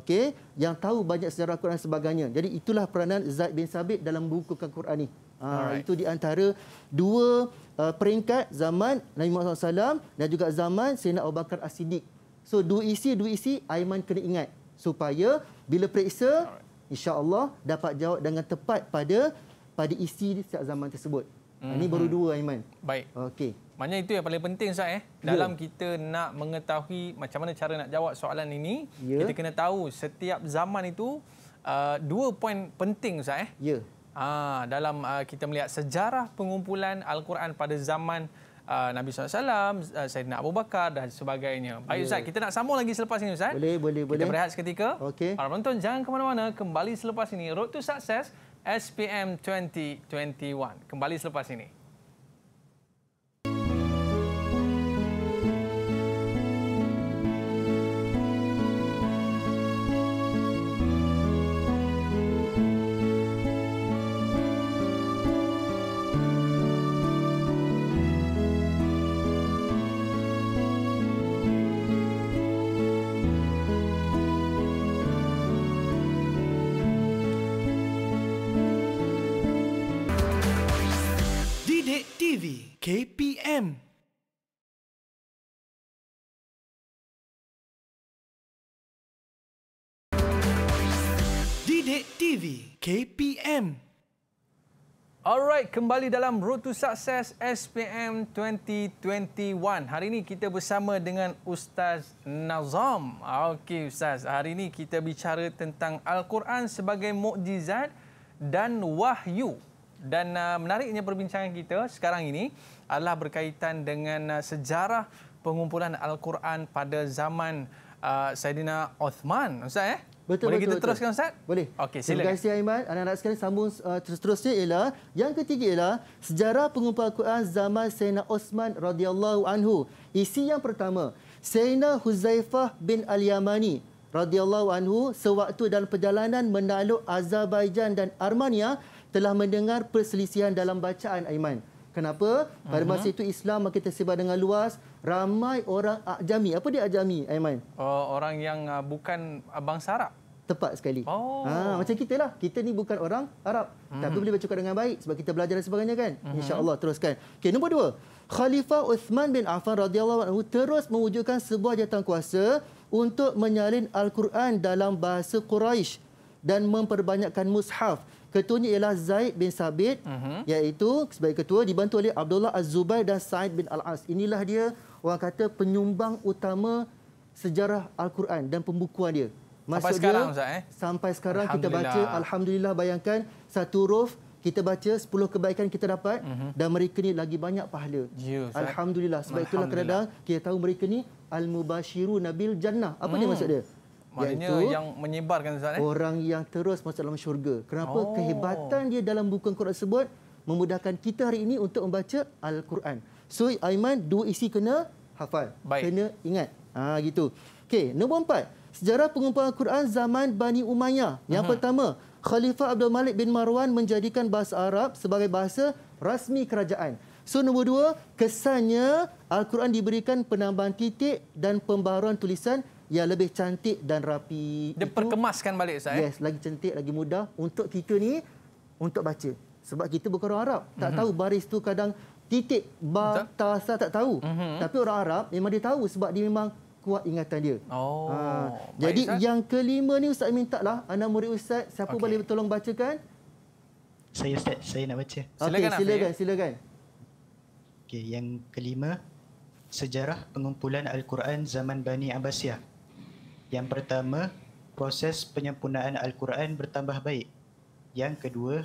okey yang tahu banyak sejarah Quran sebagainya. Jadi itulah peranan Zaid bin Sabit dalam buku membukukan Quran ni. Ha, itu di antara dua uh, peringkat zaman Nabi Muhammad SAW dan juga zaman Sayyidina Abu Bakar As-Siddiq. So dua isi dua isi Aiman kena ingat supaya bila periksa insya-Allah dapat jawab dengan tepat pada pada isi di setiap zaman tersebut. Mm-hmm. Ini mhm. baru dua Aiman. Baik. Okey. Maknanya itu yang paling penting Ustaz eh. Ya. Dalam ya. kita nak mengetahui macam mana cara nak jawab soalan ini, ya. kita kena tahu setiap zaman itu uh, dua poin penting Ustaz eh. Ya. Ah dalam uh, kita melihat sejarah pengumpulan al-Quran pada zaman uh, Nabi Sallallahu uh, alaihi Abu Bakar dan sebagainya. Baik ya. Ustaz, kita nak sambung lagi selepas ini Ustaz. Boleh, boleh, boleh. Kita berehat seketika. Okay. Para penonton jangan ke mana-mana, kembali selepas ini Road to Success SPM 2021. Kembali selepas ini. KPM. Alright, kembali dalam Road to Success SPM 2021. Hari ini kita bersama dengan Ustaz Nazam. Okey Ustaz, hari ini kita bicara tentang Al-Quran sebagai mukjizat dan wahyu. Dan uh, menariknya perbincangan kita sekarang ini adalah berkaitan dengan uh, sejarah pengumpulan Al-Quran pada zaman uh, Saidina Uthman. Ustaz eh? Betul, Boleh betul, kita betul. teruskan Ustaz? Boleh. Okay, sila. Terima kasih Aiman. Anak harap sekali sambung uh, terusnya ialah yang ketiga ialah sejarah pengumpulan Al-Quran zaman Sayyidina Osman radhiyallahu anhu. Isi yang pertama, Sayyidina Huzaifah bin Al-Yamani radhiyallahu anhu sewaktu dalam perjalanan menakluk Azerbaijan dan Armenia telah mendengar perselisihan dalam bacaan Aiman. Kenapa? Pada masa uh-huh. itu Islam makin tersebar dengan luas. Ramai orang ajami. Apa dia ajami, Aiman? Uh, orang yang ah, bukan bangsa Arab. Tepat sekali. Oh. Ha, macam kita lah. Kita ni bukan orang Arab. Uh-huh. Tapi boleh bercakap dengan baik sebab kita belajar dan sebagainya kan? Uh-huh. InsyaAllah teruskan. Okay nombor dua. Khalifah Uthman bin Affan radhiyallahu anhu terus mewujudkan sebuah jatang kuasa untuk menyalin Al-Quran dalam bahasa Quraisy dan memperbanyakkan mushaf. Ketuanya ialah Zaid bin Sabit uh-huh. iaitu sebagai ketua dibantu oleh Abdullah Az-Zubair dan Said bin Al-As. Inilah dia orang kata penyumbang utama sejarah Al-Quran dan pembukuan dia. Maksud sampai sekarang dia, Ustaz eh? Sampai sekarang kita baca alhamdulillah bayangkan satu huruf kita baca 10 kebaikan kita dapat uh-huh. dan mereka ni lagi banyak pahala. Yes, ya, alhamdulillah sebab alhamdulillah. itulah kadang kita tahu mereka ni al-mubashiru nabil jannah. Apa hmm. dia mhm. maksud dia? Maknanya Iaitu yang menyebarkan Ustaz. Eh? Orang yang terus masuk dalam syurga. Kenapa? Oh. Kehebatan dia dalam buku Al-Quran tersebut memudahkan kita hari ini untuk membaca Al-Quran. So, Aiman, dua isi kena hafal. Baik. Kena ingat. Ha, gitu. Okey, nombor empat. Sejarah pengumpulan Al-Quran zaman Bani Umayyah. Yang uh-huh. pertama, Khalifah Abdul Malik bin Marwan menjadikan bahasa Arab sebagai bahasa rasmi kerajaan. So, nombor dua, kesannya Al-Quran diberikan penambahan titik dan pembaruan tulisan yang lebih cantik dan rapi. Dia itu, perkemaskan balik saya. Eh? Yes, lagi cantik, lagi mudah untuk kita ni untuk baca. Sebab kita bukan orang Arab. Tak mm-hmm. tahu baris tu kadang titik, bar, tak tahu. Mm-hmm. Tapi orang Arab memang dia tahu sebab dia memang kuat ingatan dia. Oh. Ha. Jadi Baik, yang kelima ni Ustaz minta lah. Anak murid Ustaz, siapa okay. boleh tolong bacakan? Saya Ustaz, saya nak baca. Okay, silakan, silakan, eh. silakan, silakan. Okay, yang kelima, sejarah pengumpulan Al-Quran zaman Bani Abbasiyah. Yang pertama, proses penyempurnaan Al-Quran bertambah baik. Yang kedua,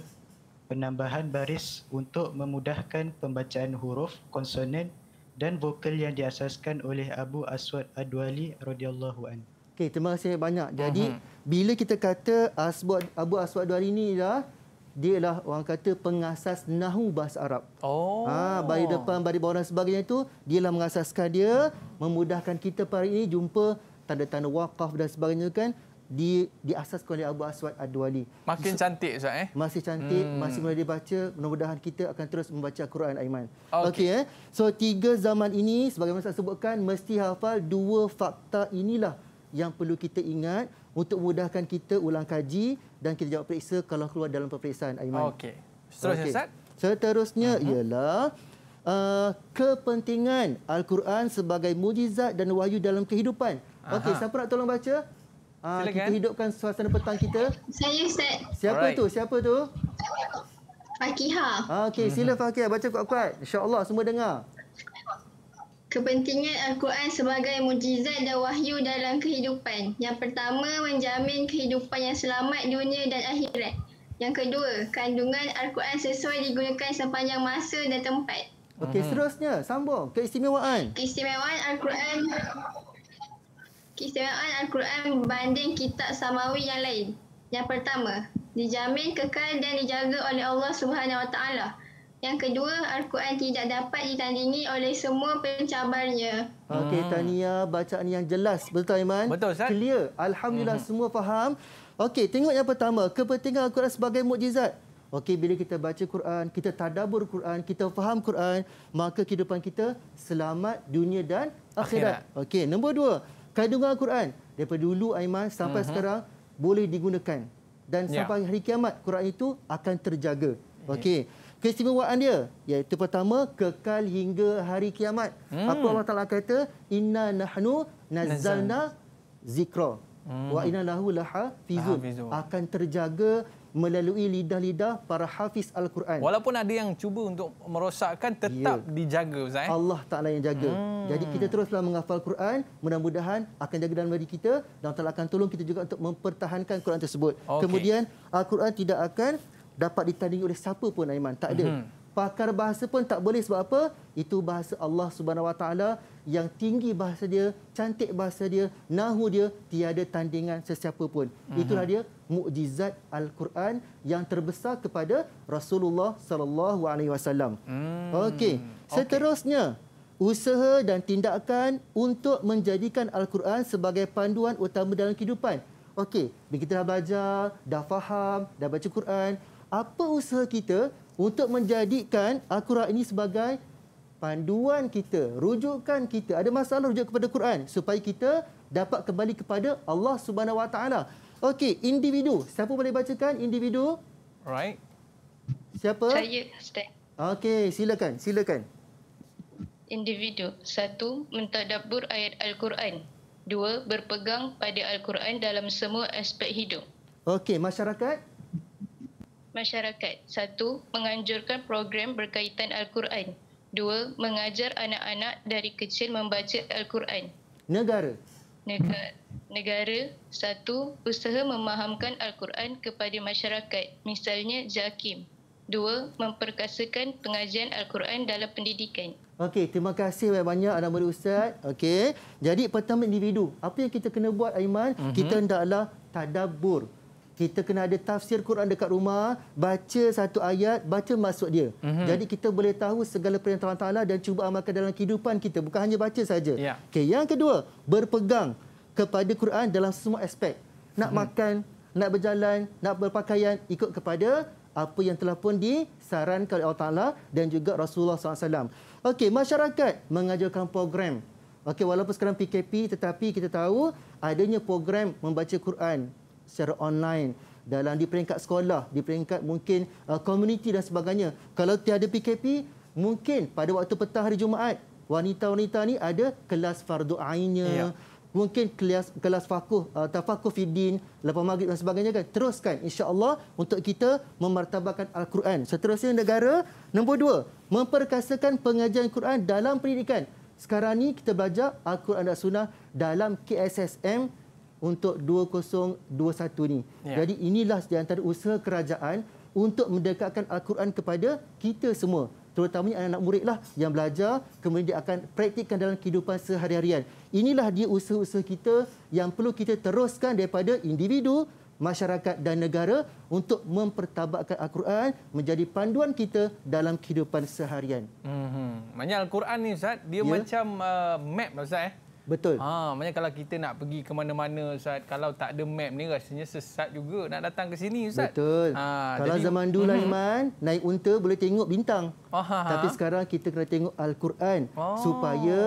penambahan baris untuk memudahkan pembacaan huruf, konsonan dan vokal yang diasaskan oleh Abu Aswad Adwali radhiyallahu an. Okey, terima kasih banyak. Jadi, uh-huh. bila kita kata Aswad Abu Aswad Adwali ni lah dia lah orang kata pengasas nahu bahasa Arab. Oh. Ha, bari depan, bari bawah dan sebagainya itu, dia lah mengasaskan dia, memudahkan kita hari ini jumpa tanda-tanda wakaf dan sebagainya kan di diasaskan oleh Abu Aswad Ad-Duali. Makin cantik Ustaz eh. Masih cantik, hmm. masih boleh dibaca. Mudah-mudahan kita akan terus membaca Quran Aiman. Okey okay, eh. So tiga zaman ini sebagaimana saya sebutkan mesti hafal dua fakta inilah yang perlu kita ingat untuk mudahkan kita ulang kaji dan kita jawab periksa kalau keluar dalam peperiksaan Aiman. Okey. Seterusnya okay. Ustaz. Seterusnya uh-huh. ialah uh, kepentingan Al-Quran sebagai mujizat dan wahyu dalam kehidupan. Okey, siapa nak tolong baca? Uh, kita hidupkan suasana petang kita. Saya Ustaz. Siapa Alright. tu? Siapa tu? Fakihah. Okey, sila Fakihah baca kuat-kuat. Insya-Allah semua dengar. Kepentingan Al-Quran sebagai mujizat dan wahyu dalam kehidupan. Yang pertama, menjamin kehidupan yang selamat dunia dan akhirat. Yang kedua, kandungan Al-Quran sesuai digunakan sepanjang masa dan tempat. Okey, mhm. seterusnya, sambung. Keistimewaan. Keistimewaan Al-Quran keistimewaan Al-Quran berbanding kitab Samawi yang lain. Yang pertama, dijamin kekal dan dijaga oleh Allah Subhanahu Wa Yang kedua, Al-Quran tidak dapat ditandingi oleh semua pencabarnya. Okey, hmm. Tania, bacaan yang jelas. Betul, tak, Aiman? Betul, Ustaz. Clear. Alhamdulillah, hmm semua faham. Okey, tengok yang pertama. Kepentingan Al-Quran sebagai mukjizat. Okey, bila kita baca Quran, kita tadabur Quran, kita faham Quran, maka kehidupan kita selamat dunia dan akhirat. akhirat. Okey, nombor dua kandungan Al-Quran daripada dulu Aiman sampai uh-huh. sekarang boleh digunakan dan ya. sampai hari kiamat Quran itu akan terjaga. Okey. Keistimewaan dia iaitu pertama kekal hingga hari kiamat. Hmm. Apa Allah Taala kata? Inna nahnu nazzalna zikra hmm. wa inna lahu lahafizun. Akan terjaga melalui lidah-lidah para hafiz Al-Quran. Walaupun ada yang cuba untuk merosakkan, tetap ya. dijaga. Zai. Eh? Allah Ta'ala yang jaga. Hmm. Jadi kita teruslah menghafal Quran, mudah-mudahan akan jaga dalam diri kita dan Allah akan tolong kita juga untuk mempertahankan Quran tersebut. Okay. Kemudian Al-Quran tidak akan dapat ditandingi oleh siapa pun Aiman. Tak ada. Hmm. Pakar bahasa pun tak boleh sebab apa? Itu bahasa Allah Subhanahu Wa Taala yang tinggi bahasa dia, cantik bahasa dia, nahu dia tiada tandingan sesiapa pun. Hmm. Itulah dia mukjizat al-Quran yang terbesar kepada Rasulullah sallallahu alaihi wasallam. Hmm, okey, seterusnya okay. usaha dan tindakan untuk menjadikan al-Quran sebagai panduan utama dalam kehidupan. Okey, bila kita dah belajar, dah faham, dah baca Quran, apa usaha kita untuk menjadikan al-Quran ini sebagai panduan kita, rujukan kita. Ada masalah rujuk kepada Quran supaya kita dapat kembali kepada Allah Subhanahu Wa Taala. Okey, individu. Siapa boleh bacakan individu? Right. Siapa? Saya, Ustaz. Okey, silakan. Silakan. Individu. Satu, mentadabur ayat Al-Quran. Dua, berpegang pada Al-Quran dalam semua aspek hidup. Okey, masyarakat? Masyarakat. Satu, menganjurkan program berkaitan Al-Quran. Dua, mengajar anak-anak dari kecil membaca Al-Quran. Negara? Negara negara satu usaha memahamkan al-Quran kepada masyarakat misalnya zakim dua memperkasakan pengajian al-Quran dalam pendidikan okey terima kasih banyak-banyak anak murid ustaz okey jadi pertama individu apa yang kita kena buat aiman mm-hmm. kita hendaklah tadabur. kita kena ada tafsir Quran dekat rumah, baca satu ayat, baca masuk dia. Mm-hmm. Jadi kita boleh tahu segala perintah Allah dan cuba amalkan dalam kehidupan kita, bukan hanya baca saja. Yeah. Okey, yang kedua, berpegang kepada Quran dalam semua aspek. Nak hmm. makan, nak berjalan, nak berpakaian ikut kepada apa yang telah pun disarankan oleh Allah Taala dan juga Rasulullah SAW. Okey, masyarakat mengajarkan program. Okey, walaupun sekarang PKP tetapi kita tahu adanya program membaca Quran secara online dalam di peringkat sekolah, di peringkat mungkin uh, komuniti uh, dan sebagainya. Kalau tiada PKP, mungkin pada waktu petang hari Jumaat, wanita-wanita ni ada kelas fardu ainnya. Ya mungkin kelas kelas fakuh uh, tafakuh fiddin lepas maghrib dan sebagainya kan teruskan insyaallah untuk kita memartabakan al-Quran seterusnya negara nombor dua, memperkasakan pengajian Quran dalam pendidikan sekarang ni kita belajar al-Quran dan sunnah dalam KSSM untuk 2021 ni ya. jadi inilah di antara usaha kerajaan untuk mendekatkan al-Quran kepada kita semua terutamanya anak-anak murid lah yang belajar kemudian dia akan praktikkan dalam kehidupan sehari-harian. Inilah dia usaha-usaha kita yang perlu kita teruskan daripada individu, masyarakat dan negara untuk mempertabakkan Al-Quran menjadi panduan kita dalam kehidupan seharian. Mm -hmm. Al-Quran ni Ustaz, dia yeah. macam uh, map Ustaz eh? Betul. Ha, maknanya kalau kita nak pergi ke mana-mana Ustaz, kalau tak ada map ni rasanya sesat juga nak datang ke sini Ustaz. Betul. Ha, kalau jadi... zaman dulu mhm. Iman, naik unta boleh tengok bintang. Aha. Ah, ha. Tapi sekarang kita kena tengok Al-Quran oh. supaya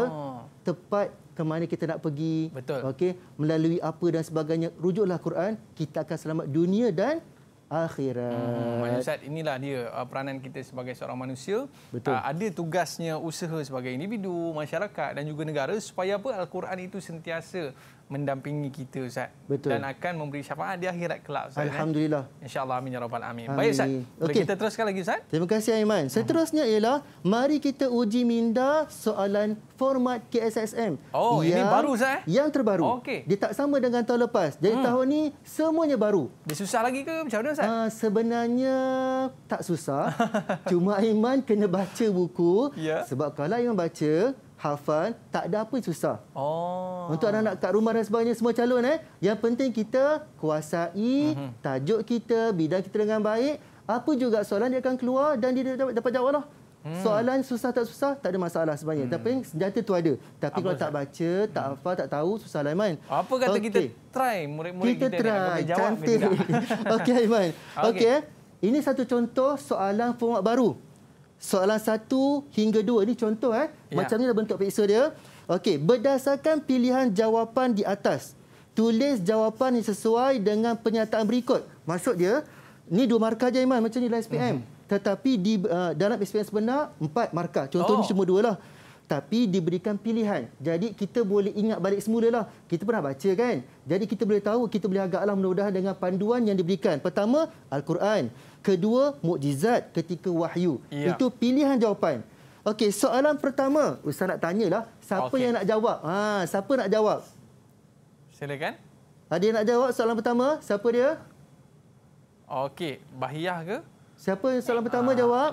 tepat ke mana kita nak pergi. Betul. Okay? Melalui apa dan sebagainya, rujuklah Al-Quran, kita akan selamat dunia dan akhirat. Hmm, Ustaz, inilah dia uh, peranan kita sebagai seorang manusia. Betul. Uh, ada tugasnya usaha sebagai individu, masyarakat dan juga negara supaya apa Al-Quran itu sentiasa mendampingi kita Ustaz Betul. dan akan memberi syafaat di akhirat kelak Ustaz. Eh? Alhamdulillah. Ya? Insya-Allah amin ya rabbal alamin. Baik Ustaz. Okay. Kita teruskan lagi Ustaz. Terima kasih Aiman. Seterusnya ialah mari kita uji minda soalan format KSSM. Oh, yang, ini baru Ustaz. Eh? Yang terbaru. Okay. Dia tak sama dengan tahun lepas. Jadi hmm. tahun ni semuanya baru. Dia susah lagi ke macam mana Ustaz? Uh, sebenarnya tak susah. Cuma Aiman kena baca buku yeah. sebab kalau Aiman baca hafal, tak ada apa susah. Oh. Untuk anak-anak kat rumah dan sebagainya, semua calon. Eh? Yang penting kita kuasai mhm. tajuk kita, bidang kita dengan baik. Apa juga soalan dia akan keluar dan dia dapat, dapat jawab lah. Hmm. Soalan susah tak susah, tak ada masalah sebenarnya. Hmm. Tapi senjata tu ada. Tapi apa kalau tak baca, tak hmm. hafal, tak tahu, susah lah Aiman. Apa kata okay. kita try murid-murid kita, kita try. nak jawab ke Okey Aiman. Okey. Okay. Eh. Ini satu contoh soalan format baru soalan satu hingga dua ni contoh eh ya. macam ni dah bentuk peksa dia okey berdasarkan pilihan jawapan di atas tulis jawapan yang sesuai dengan pernyataan berikut maksud dia ni dua markah je Iman macam ni lah SPM uh-huh. Mhm. tetapi di uh, dalam SPM sebenar empat markah contoh oh. ni cuma dua lah tapi diberikan pilihan. Jadi kita boleh ingat balik semula lah. Kita pernah baca kan? Jadi kita boleh tahu, kita boleh agaklah mudah-mudahan dengan panduan yang diberikan. Pertama, Al-Quran. Kedua, mukjizat ketika wahyu. Ya. Itu pilihan jawapan. Okey, soalan pertama, Ustaz nak tanyalah, siapa okay. yang nak jawab? Ha, siapa nak jawab? Silakan. Ada yang nak jawab soalan pertama? Siapa dia? Okey, Bahiyah ke? Siapa yang soalan pertama ha. jawab?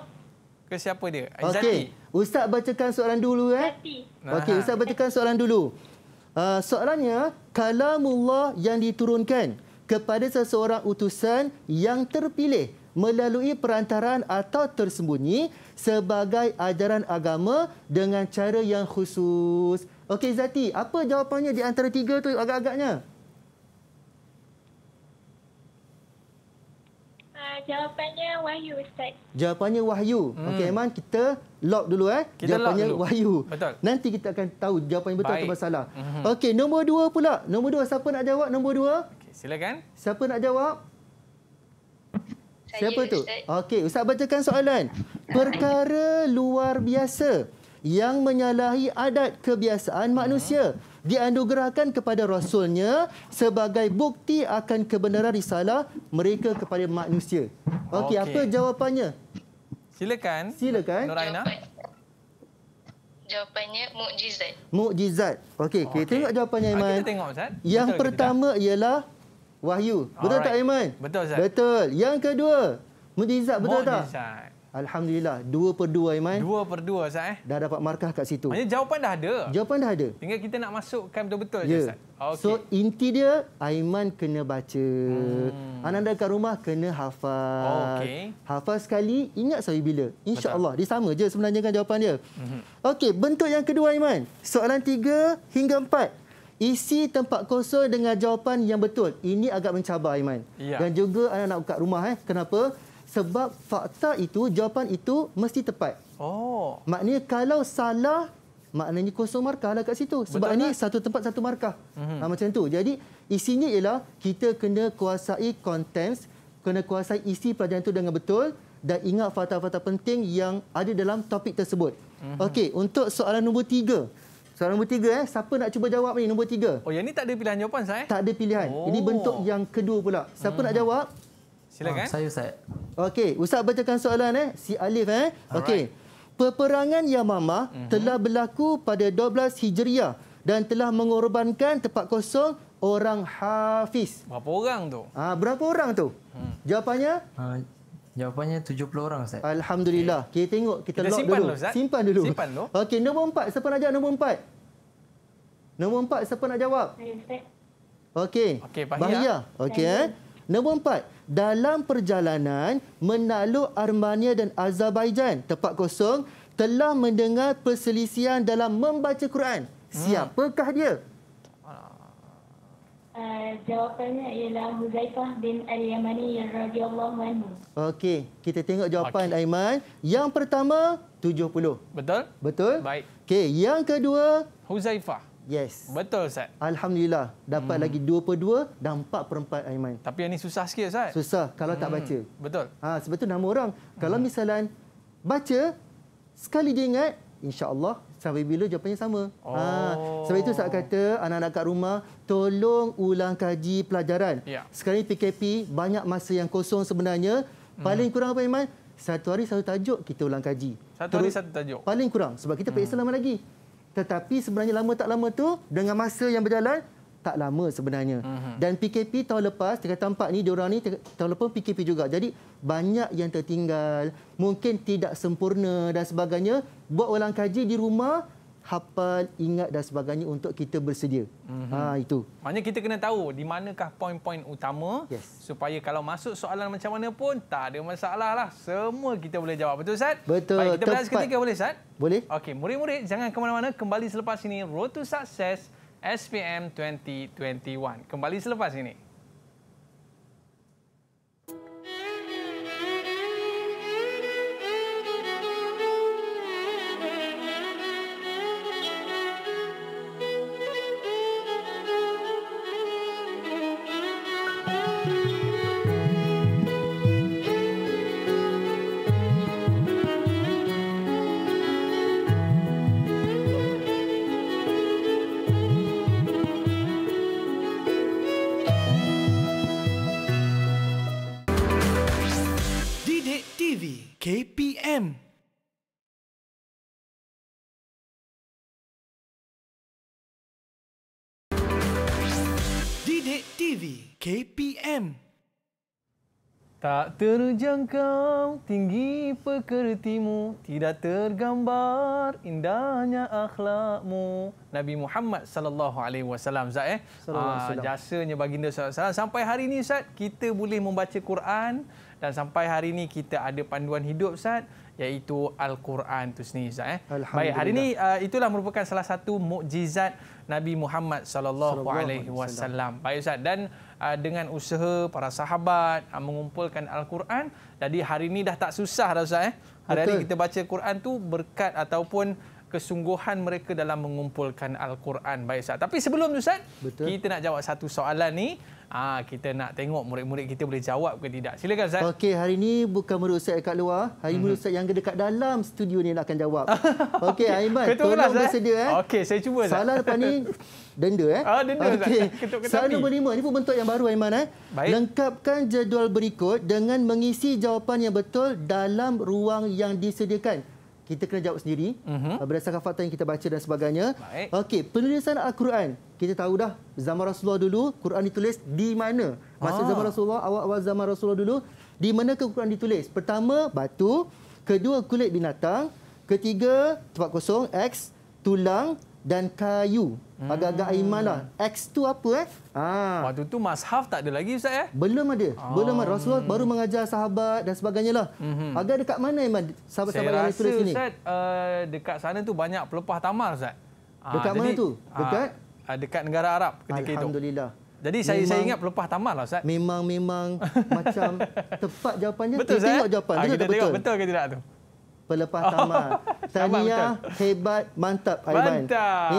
Ke siapa dia? Izati. Okay. Ustaz bacakan soalan dulu eh. Okey, Ustaz bacakan soalan dulu. Uh, soalannya, kalamullah yang diturunkan kepada seseorang utusan yang terpilih melalui perantaran atau tersembunyi sebagai ajaran agama dengan cara yang khusus. Okey Zati, apa jawapannya di antara tiga tu agak-agaknya? Ah, jawapannya wahyu, Ustaz. Jawapannya wahyu. Hmm. Okey, Iman, kita lock dulu. eh. Kita Jawapannya dulu. wahyu. Betul. Nanti kita akan tahu jawapan betul Baik. atau salah. Mhm. Okey, nombor dua pula. Nombor dua, siapa nak jawab nombor dua? Okay, silakan. Siapa nak jawab? Siapa tu? Okey, Ustaz bacakan soalan. Perkara luar biasa yang menyalahi adat kebiasaan manusia dianugerahkan kepada rasulnya sebagai bukti akan kebenaran risalah mereka kepada manusia. Okey, okay. apa jawapannya? Silakan. Silakan. Nuraina. Jawapannya mukjizat. Mukjizat. Okey, okay. kita tengok jawapannya ah, Iman. Kita tengok Ustaz. Yang Betul pertama ialah wahyu. Betul Alright. tak Aiman? Betul Ustaz. Betul. Yang kedua, mukjizat betul mu'jizat. tak? Alhamdulillah, dua per dua Aiman. Dua per dua Ustaz eh. Dah dapat markah kat situ. Maksudnya jawapan dah ada. Jawapan dah ada. Tinggal kita nak masukkan betul-betul saja ya. yeah. Ustaz. Okay. So inti dia, Aiman kena baca. Hmm. Ananda kat rumah kena hafal. Okay. Hafal sekali, ingat saya bila. InsyaAllah, dia sama je sebenarnya kan jawapan dia. Mm-hmm. Okey, bentuk yang kedua Aiman. Soalan tiga hingga empat isi tempat kosong dengan jawapan yang betul. Ini agak mencabar Aiman. Ya. Dan juga anda nak buka rumah eh. Kenapa? Sebab fakta itu, jawapan itu mesti tepat. Oh. Maknanya kalau salah, maknanya kosong markah lah kat situ. Sebab betul ini kan? satu tempat satu markah. Mm -hmm. ha, macam tu. Jadi isinya ialah kita kena kuasai contents, kena kuasai isi pelajaran itu dengan betul dan ingat fakta-fakta penting yang ada dalam topik tersebut. Mm -hmm. Okey, untuk soalan nombor tiga. Soalan nombor tiga, eh. siapa nak cuba jawab ni nombor tiga? Oh, yang ni tak ada pilihan jawapan, Ustaz? Tak ada pilihan. Oh. Ini bentuk yang kedua pula. Siapa hmm. nak jawab? Silakan. Oh, saya, Ustaz. Okey, Ustaz bacakan soalan. Eh. Si Alif. Eh. Okey. Peperangan Yamama uh -huh. Mhm. telah berlaku pada 12 Hijriah dan telah mengorbankan tempat kosong orang Hafiz. Berapa orang tu? Ah, berapa orang tu? Hmm. Jawapannya? Uh, Jawapannya 70 orang Ustaz. Alhamdulillah. Okay. Eh, kita tengok kita, kita simpan dulu. Ustaz. Simpan dulu. Simpan dulu. Okey, nombor 4 siapa nak jawab nombor 4? Nombor 4 siapa nak jawab? Okey. Okey, Bahia. Okey eh. Nombor 4. Dalam perjalanan menakluk Armenia dan Azerbaijan, tempat kosong telah mendengar perselisihan dalam membaca Quran. Hmm. Siapakah dia? Hmm. Eh, jawapannya ialah Huzaifah bin Al-Yamani radhiyallahu anhu. Okey, kita tengok jawapan okay. Aiman. Yang pertama 70. Betul? Betul? Baik. Okey, yang kedua Huzaifah. Yes. Betul Ustaz. Alhamdulillah dapat hmm. lagi dua per dua dan 4 per 4 Aiman. Tapi yang ni susah sikit Ustaz. Susah kalau hmm. tak baca. Betul. Ha, sebab tu nama orang kalau hmm. misalnya baca sekali dia ingat InsyaAllah sampai bila jawapannya sama. Ha, oh. Ha, sebab itu saya kata anak-anak kat rumah, tolong ulang kaji pelajaran. Ya. Sekarang ini PKP, banyak masa yang kosong sebenarnya. Hmm. Paling kurang apa, Iman? Satu hari satu tajuk kita ulang kaji. Satu Terus, hari satu tajuk? Paling kurang sebab kita hmm. periksa lama lagi. Tetapi sebenarnya lama tak lama tu dengan masa yang berjalan, tak lama sebenarnya. Uh-huh. Dan PKP tahun lepas, tingkat tempat ni, diorang ni tahun lepas PKP juga. Jadi banyak yang tertinggal, mungkin tidak sempurna dan sebagainya. Buat ulang kaji di rumah, hafal, ingat dan sebagainya untuk kita bersedia. Uh-huh. Ha, itu. Maknanya kita kena tahu di manakah poin-poin utama yes. supaya kalau masuk soalan macam mana pun tak ada masalah lah. Semua kita boleh jawab. Betul, Sat. Betul. Baik, kita berada seketika boleh, sat? Boleh. Okey, murid-murid jangan ke mana-mana. Kembali selepas ini, Road to Success. SPM 2021. Kembali selepas ini. KPM. Didik TV KPM. Tak terjangkau tinggi pekertimu tidak tergambar indahnya akhlakmu Nabi Muhammad sallallahu alaihi wasallam Ustaz eh Aa, ah, jasanya baginda sallallahu sampai hari ini Ustaz kita boleh membaca Quran dan sampai hari ini kita ada panduan hidup Ustaz iaitu Al-Quran itu sendiri Ustaz. Eh? Baik, hari ini uh, itulah merupakan salah satu mukjizat Nabi Muhammad SAW. Baik Ustaz dan uh, dengan usaha para sahabat uh, mengumpulkan Al-Quran jadi hari ini dah tak susah dah Ustaz eh. Hari ini kita baca Quran tu berkat ataupun kesungguhan mereka dalam mengumpulkan Al-Quran. Baik Ustaz. Tapi sebelum tu Ustaz, Betul. kita nak jawab satu soalan ni. Ah ha, kita nak tengok murid-murid kita boleh jawab ke tidak. Silakan Ustaz. Okey, hari ini bukan murid Ustaz dekat luar, hari ini murid mhm. Ustaz yang dekat dalam studio ni nak akan jawab. Okey, okay. Aiman, lah, tolong kelas, bersedia eh. Okey, saya cuba Ustaz. Salah depan ni denda eh. Ah, denda okay. Ustaz. Soalan nombor lima, ini pun bentuk yang baru Aiman eh. Baik. Lengkapkan jadual berikut dengan mengisi jawapan yang betul dalam ruang yang disediakan kita kena jawab sendiri uh-huh. berdasarkan fakta yang kita baca dan sebagainya. Okey, penulisan Al-Quran. Kita tahu dah zaman Rasulullah dulu Quran ditulis di mana? Masa ah. zaman Rasulullah, awal-awal zaman Rasulullah dulu, di mana ke Quran ditulis? Pertama, batu, kedua kulit binatang, ketiga tempat kosong, X, tulang dan kayu. Hmm. Agak-agak iman dah. X tu apa eh? Ha. Waktu tu mashaf tak ada lagi Ustaz eh? Belum ada. Hmm. Belum ada. Rasulullah baru mengajar sahabat dan sebagainya lah. Hmm. Agak dekat mana iman sahabat-sahabat yang tulis sini? Saya rasa Ustaz, uh, dekat sana tu banyak pelepah tamar Ustaz. Ah, dekat ha, mana jadi, tu? Ah, dekat? Ha, dekat negara Arab ketika itu. Alhamdulillah. Jadi saya memang, saya ingat pelepah tamar lah Ustaz. Memang memang macam tepat jawapannya. Betul Ustaz? Tengok eh? jawapan. Ha, kita tengok betul. betul ke tidak tu pelepas oh, tamar. Tania hebat mantap Aiman.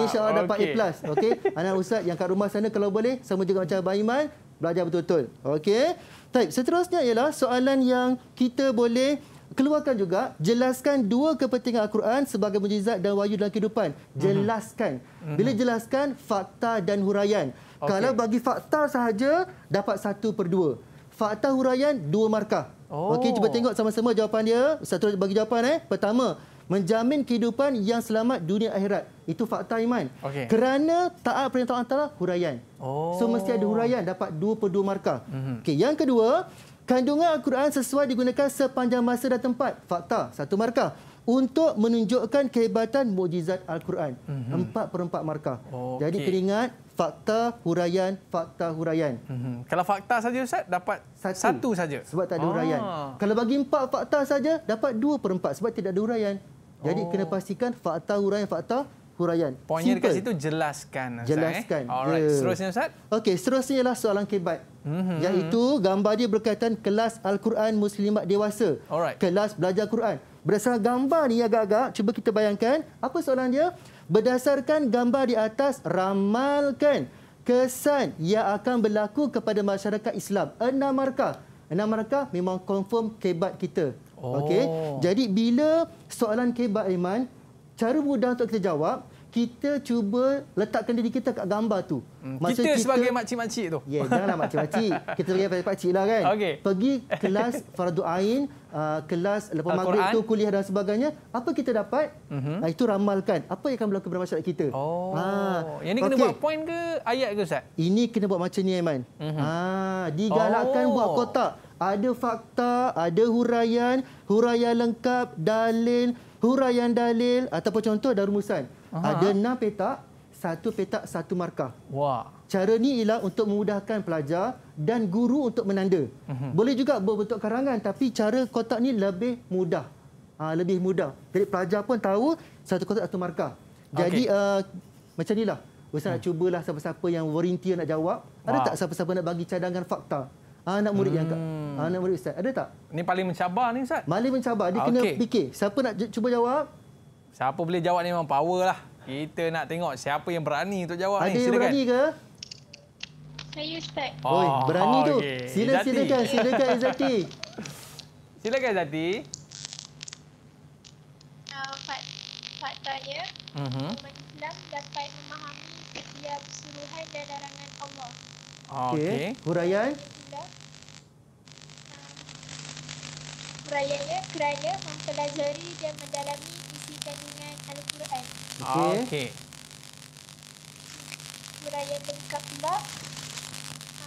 Insya-Allah dapat okay. A+. Okey. Anak ustaz yang kat rumah sana kalau boleh sama juga macam Aiman belajar betul-betul. okay? Baik, seterusnya ialah soalan yang kita boleh keluarkan juga jelaskan dua kepentingan al-Quran sebagai mujizat dan wahyu dalam kehidupan. Mhm. Jelaskan. Mhm. Bila jelaskan fakta dan huraian. Okay. Kalau bagi fakta sahaja dapat satu per dua. Fakta huraian dua markah. Oh. Okey, cuba tengok sama-sama jawapan dia. Ustaz terus bagi jawapan eh. Pertama, menjamin kehidupan yang selamat dunia akhirat. Itu fakta iman. Okay. Kerana taat perintah Allah Taala huraian. Oh. So mesti ada huraian dapat dua per dua markah. Mm-hmm. Okey, yang kedua, kandungan Al-Quran sesuai digunakan sepanjang masa dan tempat. Fakta, satu markah untuk menunjukkan kehebatan mukjizat al-Quran. Mm-hmm. 4/4 markah. Okay. Jadi keringat fakta huraian fakta huraian. Hmm. Kalau fakta saja Ustaz dapat satu, satu saja. Sebab tak ada ah. huraian. Kalau bagi empat fakta saja dapat dua per empat sebab tidak ada huraian. Jadi oh. kena pastikan fakta huraian fakta huraian. Poinnya dekat situ jelaskan Ustaz. Eh. Jelaskan. Eh? Alright. Yeah. Seterusnya Ustaz. Okey, seterusnya ialah soalan kebat. Mm-hmm. Iaitu gambar dia berkaitan kelas Al-Quran Muslimat Dewasa. Alright. Kelas belajar Quran. Berdasarkan gambar ni agak-agak, cuba kita bayangkan. Apa soalan dia? Berdasarkan gambar di atas, ramalkan kesan yang akan berlaku kepada masyarakat Islam. Enam markah. Enam markah memang confirm kebat kita. Oh. Okey. Jadi bila soalan kebat Iman, cara mudah untuk kita jawab, kita cuba letakkan diri kita kat gambar tu. Hmm. Masa kita, kita sebagai makcik-makcik tu. Ya, yeah, janganlah makcik-makcik. Kita sebagai pakcik-pakcik lah kan. Okay. Pergi kelas Fardu Ain, uh, kelas lepas maghrib tu, kuliah dan sebagainya. Apa kita dapat? Uh mhm. -huh. Itu ramalkan. Apa yang akan berlaku dalam masyarakat kita? Oh. Ha. Yang ini kena okay. buat poin ke ayat ke Ustaz? Ini kena buat macam ni, Aiman. Uh -huh. ha. Digalakkan oh. buat kotak. Ada fakta, ada huraian, huraian lengkap, dalil, huraian dalil ataupun contoh ada rumusan. Aha. Ada enam petak, satu petak, satu markah. Wah. Cara ni ialah untuk memudahkan pelajar dan guru untuk menanda. Uhum. Boleh juga berbentuk karangan tapi cara kotak ni lebih mudah. Ha, lebih mudah. Jadi pelajar pun tahu satu kotak satu markah. Jadi okay. uh, eh, macam inilah. Ustaz nak hmm. cubalah siapa-siapa yang volunteer nak jawab. Ada tak siapa-siapa nak bagi cadangan fakta? Anak ha, murid hmm. yang ha, kat. Anak murid Ustaz. Ada tak? Ini paling mencabar ni Ustaz. Paling mencabar. Dia okay. kena fikir. Siapa nak cuba jawab, Siapa boleh jawab ni memang power lah. Kita nak tengok siapa yang berani untuk jawab Ada ni. Ada berani ke? Saya Ustaz. Oh, Oi, berani oh, tu. Okay. Sila, Izzati. silakan. Silakan, Izzati. silakan, Zati. Ah, Faktanya, mhm. uh -huh. Islam dapat memahami setiap suruhan dan larangan Allah. Okey. Okay. Huraian? Huraiannya kerana mempelajari dan mendalami pertandingan Al-Quran. Okey. Okay. Beraya lengkap pula.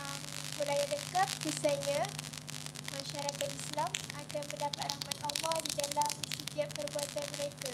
Um, beraya lengkap, biasanya masyarakat Islam akan mendapat rahmat Allah di dalam setiap perbuatan mereka.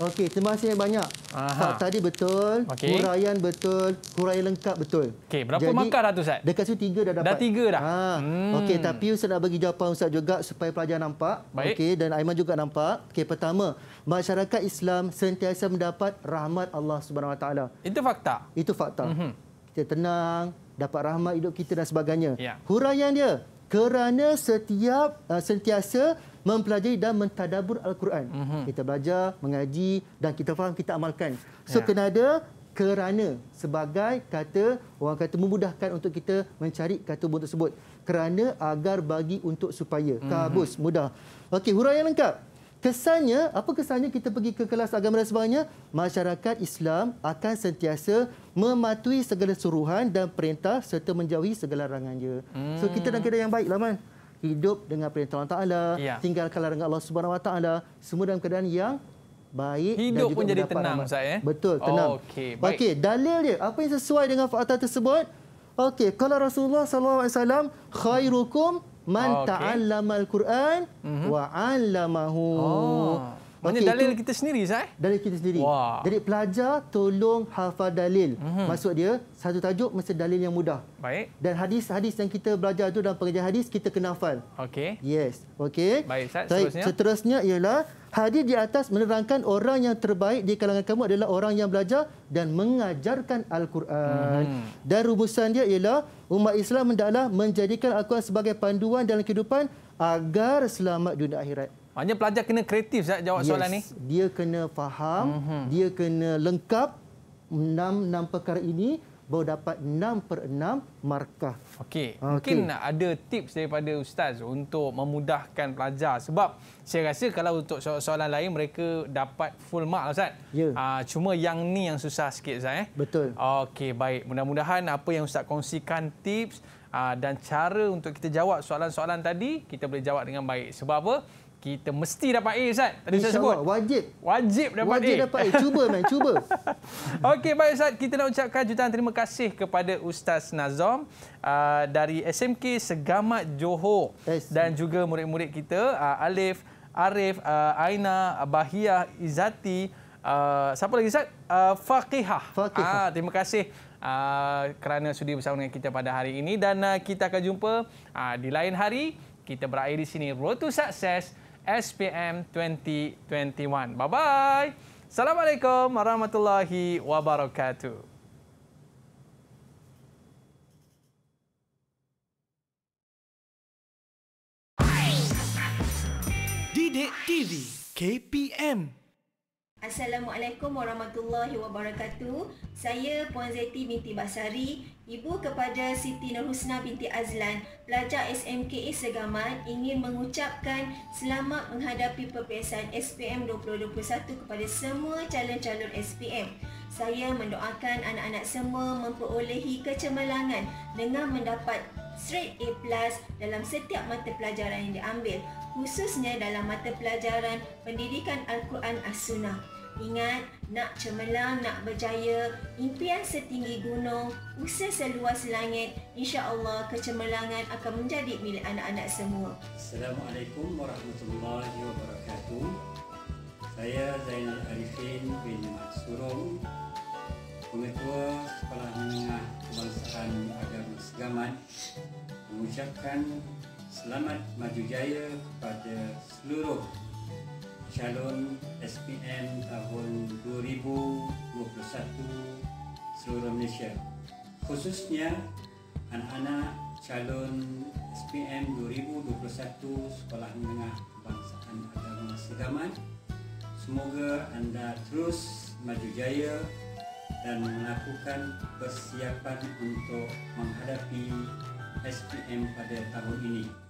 Okey, terima kasih banyak. Aha. Pak tadi betul, okay. huraian betul, huraian lengkap betul. Okey, berapa Jadi, markah dah tu Ustaz? Dekat situ tiga dah dapat. Dah tiga dah. Ha. Hmm. Okey, tapi Ustaz nak bagi jawapan Ustaz juga supaya pelajar nampak. Okey, dan Aiman juga nampak. Okey, pertama, masyarakat Islam sentiasa mendapat rahmat Allah Subhanahu Wa Itu fakta. Itu fakta. Mm -hmm. Kita tenang, dapat rahmat hidup kita dan sebagainya. Ya. Huraian dia, kerana setiap uh, sentiasa mempelajari dan mentadabur al-Quran. Mm-hmm. Kita belajar, mengaji dan kita faham kita amalkan. So yeah. kena ada kerana sebagai kata orang kata memudahkan untuk kita mencari kata bunyi tersebut. Kerana agar bagi untuk supaya. Mhm. Kabus mudah. Okey, huraian lengkap. Kesannya, apa kesannya kita pergi ke kelas agama dan sebagainya? Masyarakat Islam akan sentiasa mematuhi segala suruhan dan perintah serta menjauhi segala larangannya. Hmm. So kita dalam keadaan yang baik, Laman. Hidup dengan perintah Allah Ta'ala, ya. tinggalkan larangan Allah Subhanahu Wa Ta'ala, semua dalam keadaan yang baik Hidup dan juga pun jadi tenang, Ustaz. Eh? Betul, tenang. Oh, Okey, baik. Okay, dalil dia, apa yang sesuai dengan fakta tersebut? Okey, kalau Rasulullah SAW, khairukum Man ah, okay. ta'allama al-Quran mm -hmm. wa 'allamahu. Oh. Maksudnya dalil itu, kita sendiri, Zai? Dalil kita sendiri. Wah. Jadi pelajar tolong hafal dalil. Mm-hmm. Maksud dia, satu tajuk mesti dalil yang mudah. Baik. Dan hadis-hadis yang kita belajar itu dalam pengajian hadis, kita kena hafal. Okey. Yes. Okey. Baik, Zai. Seterusnya. Seterusnya ialah, hadis di atas menerangkan orang yang terbaik di kalangan kamu adalah orang yang belajar dan mengajarkan Al-Quran. Mm-hmm. Dan rumusan dia ialah, umat Islam mendaklah menjadikan Al-Quran sebagai panduan dalam kehidupan agar selamat dunia akhirat. Maknanya pelajar kena kreatif sah, jawab yes. soalan ni. Dia kena faham, uh mhm. -huh. dia kena lengkap enam-enam perkara ini baru dapat enam per enam markah. Okey. Okay. Mungkin ada tips daripada ustaz untuk memudahkan pelajar sebab saya rasa kalau untuk so soalan lain mereka dapat full mark lah ustaz. Ya. Yeah. cuma yang ni yang susah sikit ustaz eh. Betul. Okey, baik. Mudah-mudahan apa yang ustaz kongsikan tips aa, ah, dan cara untuk kita jawab soalan-soalan tadi kita boleh jawab dengan baik. Sebab apa? kita mesti dapat A Ustaz. Tadi saya sebut. Wajib. Wajib dapat wajib A. Wajib dapat A. Cuba main, cuba. Okey baik Ustaz, kita nak ucapkan jutaan terima kasih kepada Ustaz Nazom uh, dari SMK Segamat Johor yes. dan juga murid-murid kita uh, Alif, Arif, uh, Aina, Bahiyah, Izati, uh, siapa lagi Ustaz? Uh, Faqihah. Faqihah. Uh, terima kasih. Uh, kerana sudi bersama dengan kita pada hari ini dan uh, kita akan jumpa uh, di lain hari kita berakhir di sini road to success SPM 2021. Bye-bye. Assalamualaikum warahmatullahi wabarakatuh. Didik TV KPM Assalamualaikum warahmatullahi wabarakatuh. Saya Puan Zeti binti Basari, ibu kepada Siti Nurhusna binti Azlan, pelajar SMK Segaman ingin mengucapkan selamat menghadapi perpisahan SPM 2021 kepada semua calon-calon SPM. Saya mendoakan anak-anak semua memperolehi kecemerlangan dengan mendapat straight A+ plus dalam setiap mata pelajaran yang diambil, khususnya dalam mata pelajaran Pendidikan Al-Quran As-Sunnah. Al- Ingat, nak cemerlang, nak berjaya, impian setinggi gunung, usaha seluas langit, insya-Allah kecemerlangan akan menjadi milik anak-anak semua. Assalamualaikum warahmatullahi wabarakatuh. Saya Zainal Arifin bin Surung, Pengetua Sekolah Menengah Kebangsaan Agama Segaman mengucapkan selamat maju jaya kepada seluruh calon SPM tahun 2021 seluruh Malaysia khususnya anak-anak calon SPM 2021 Sekolah Menengah Kebangsaan Agama Segaman semoga anda terus maju jaya dan melakukan persiapan untuk menghadapi SPM pada tahun ini.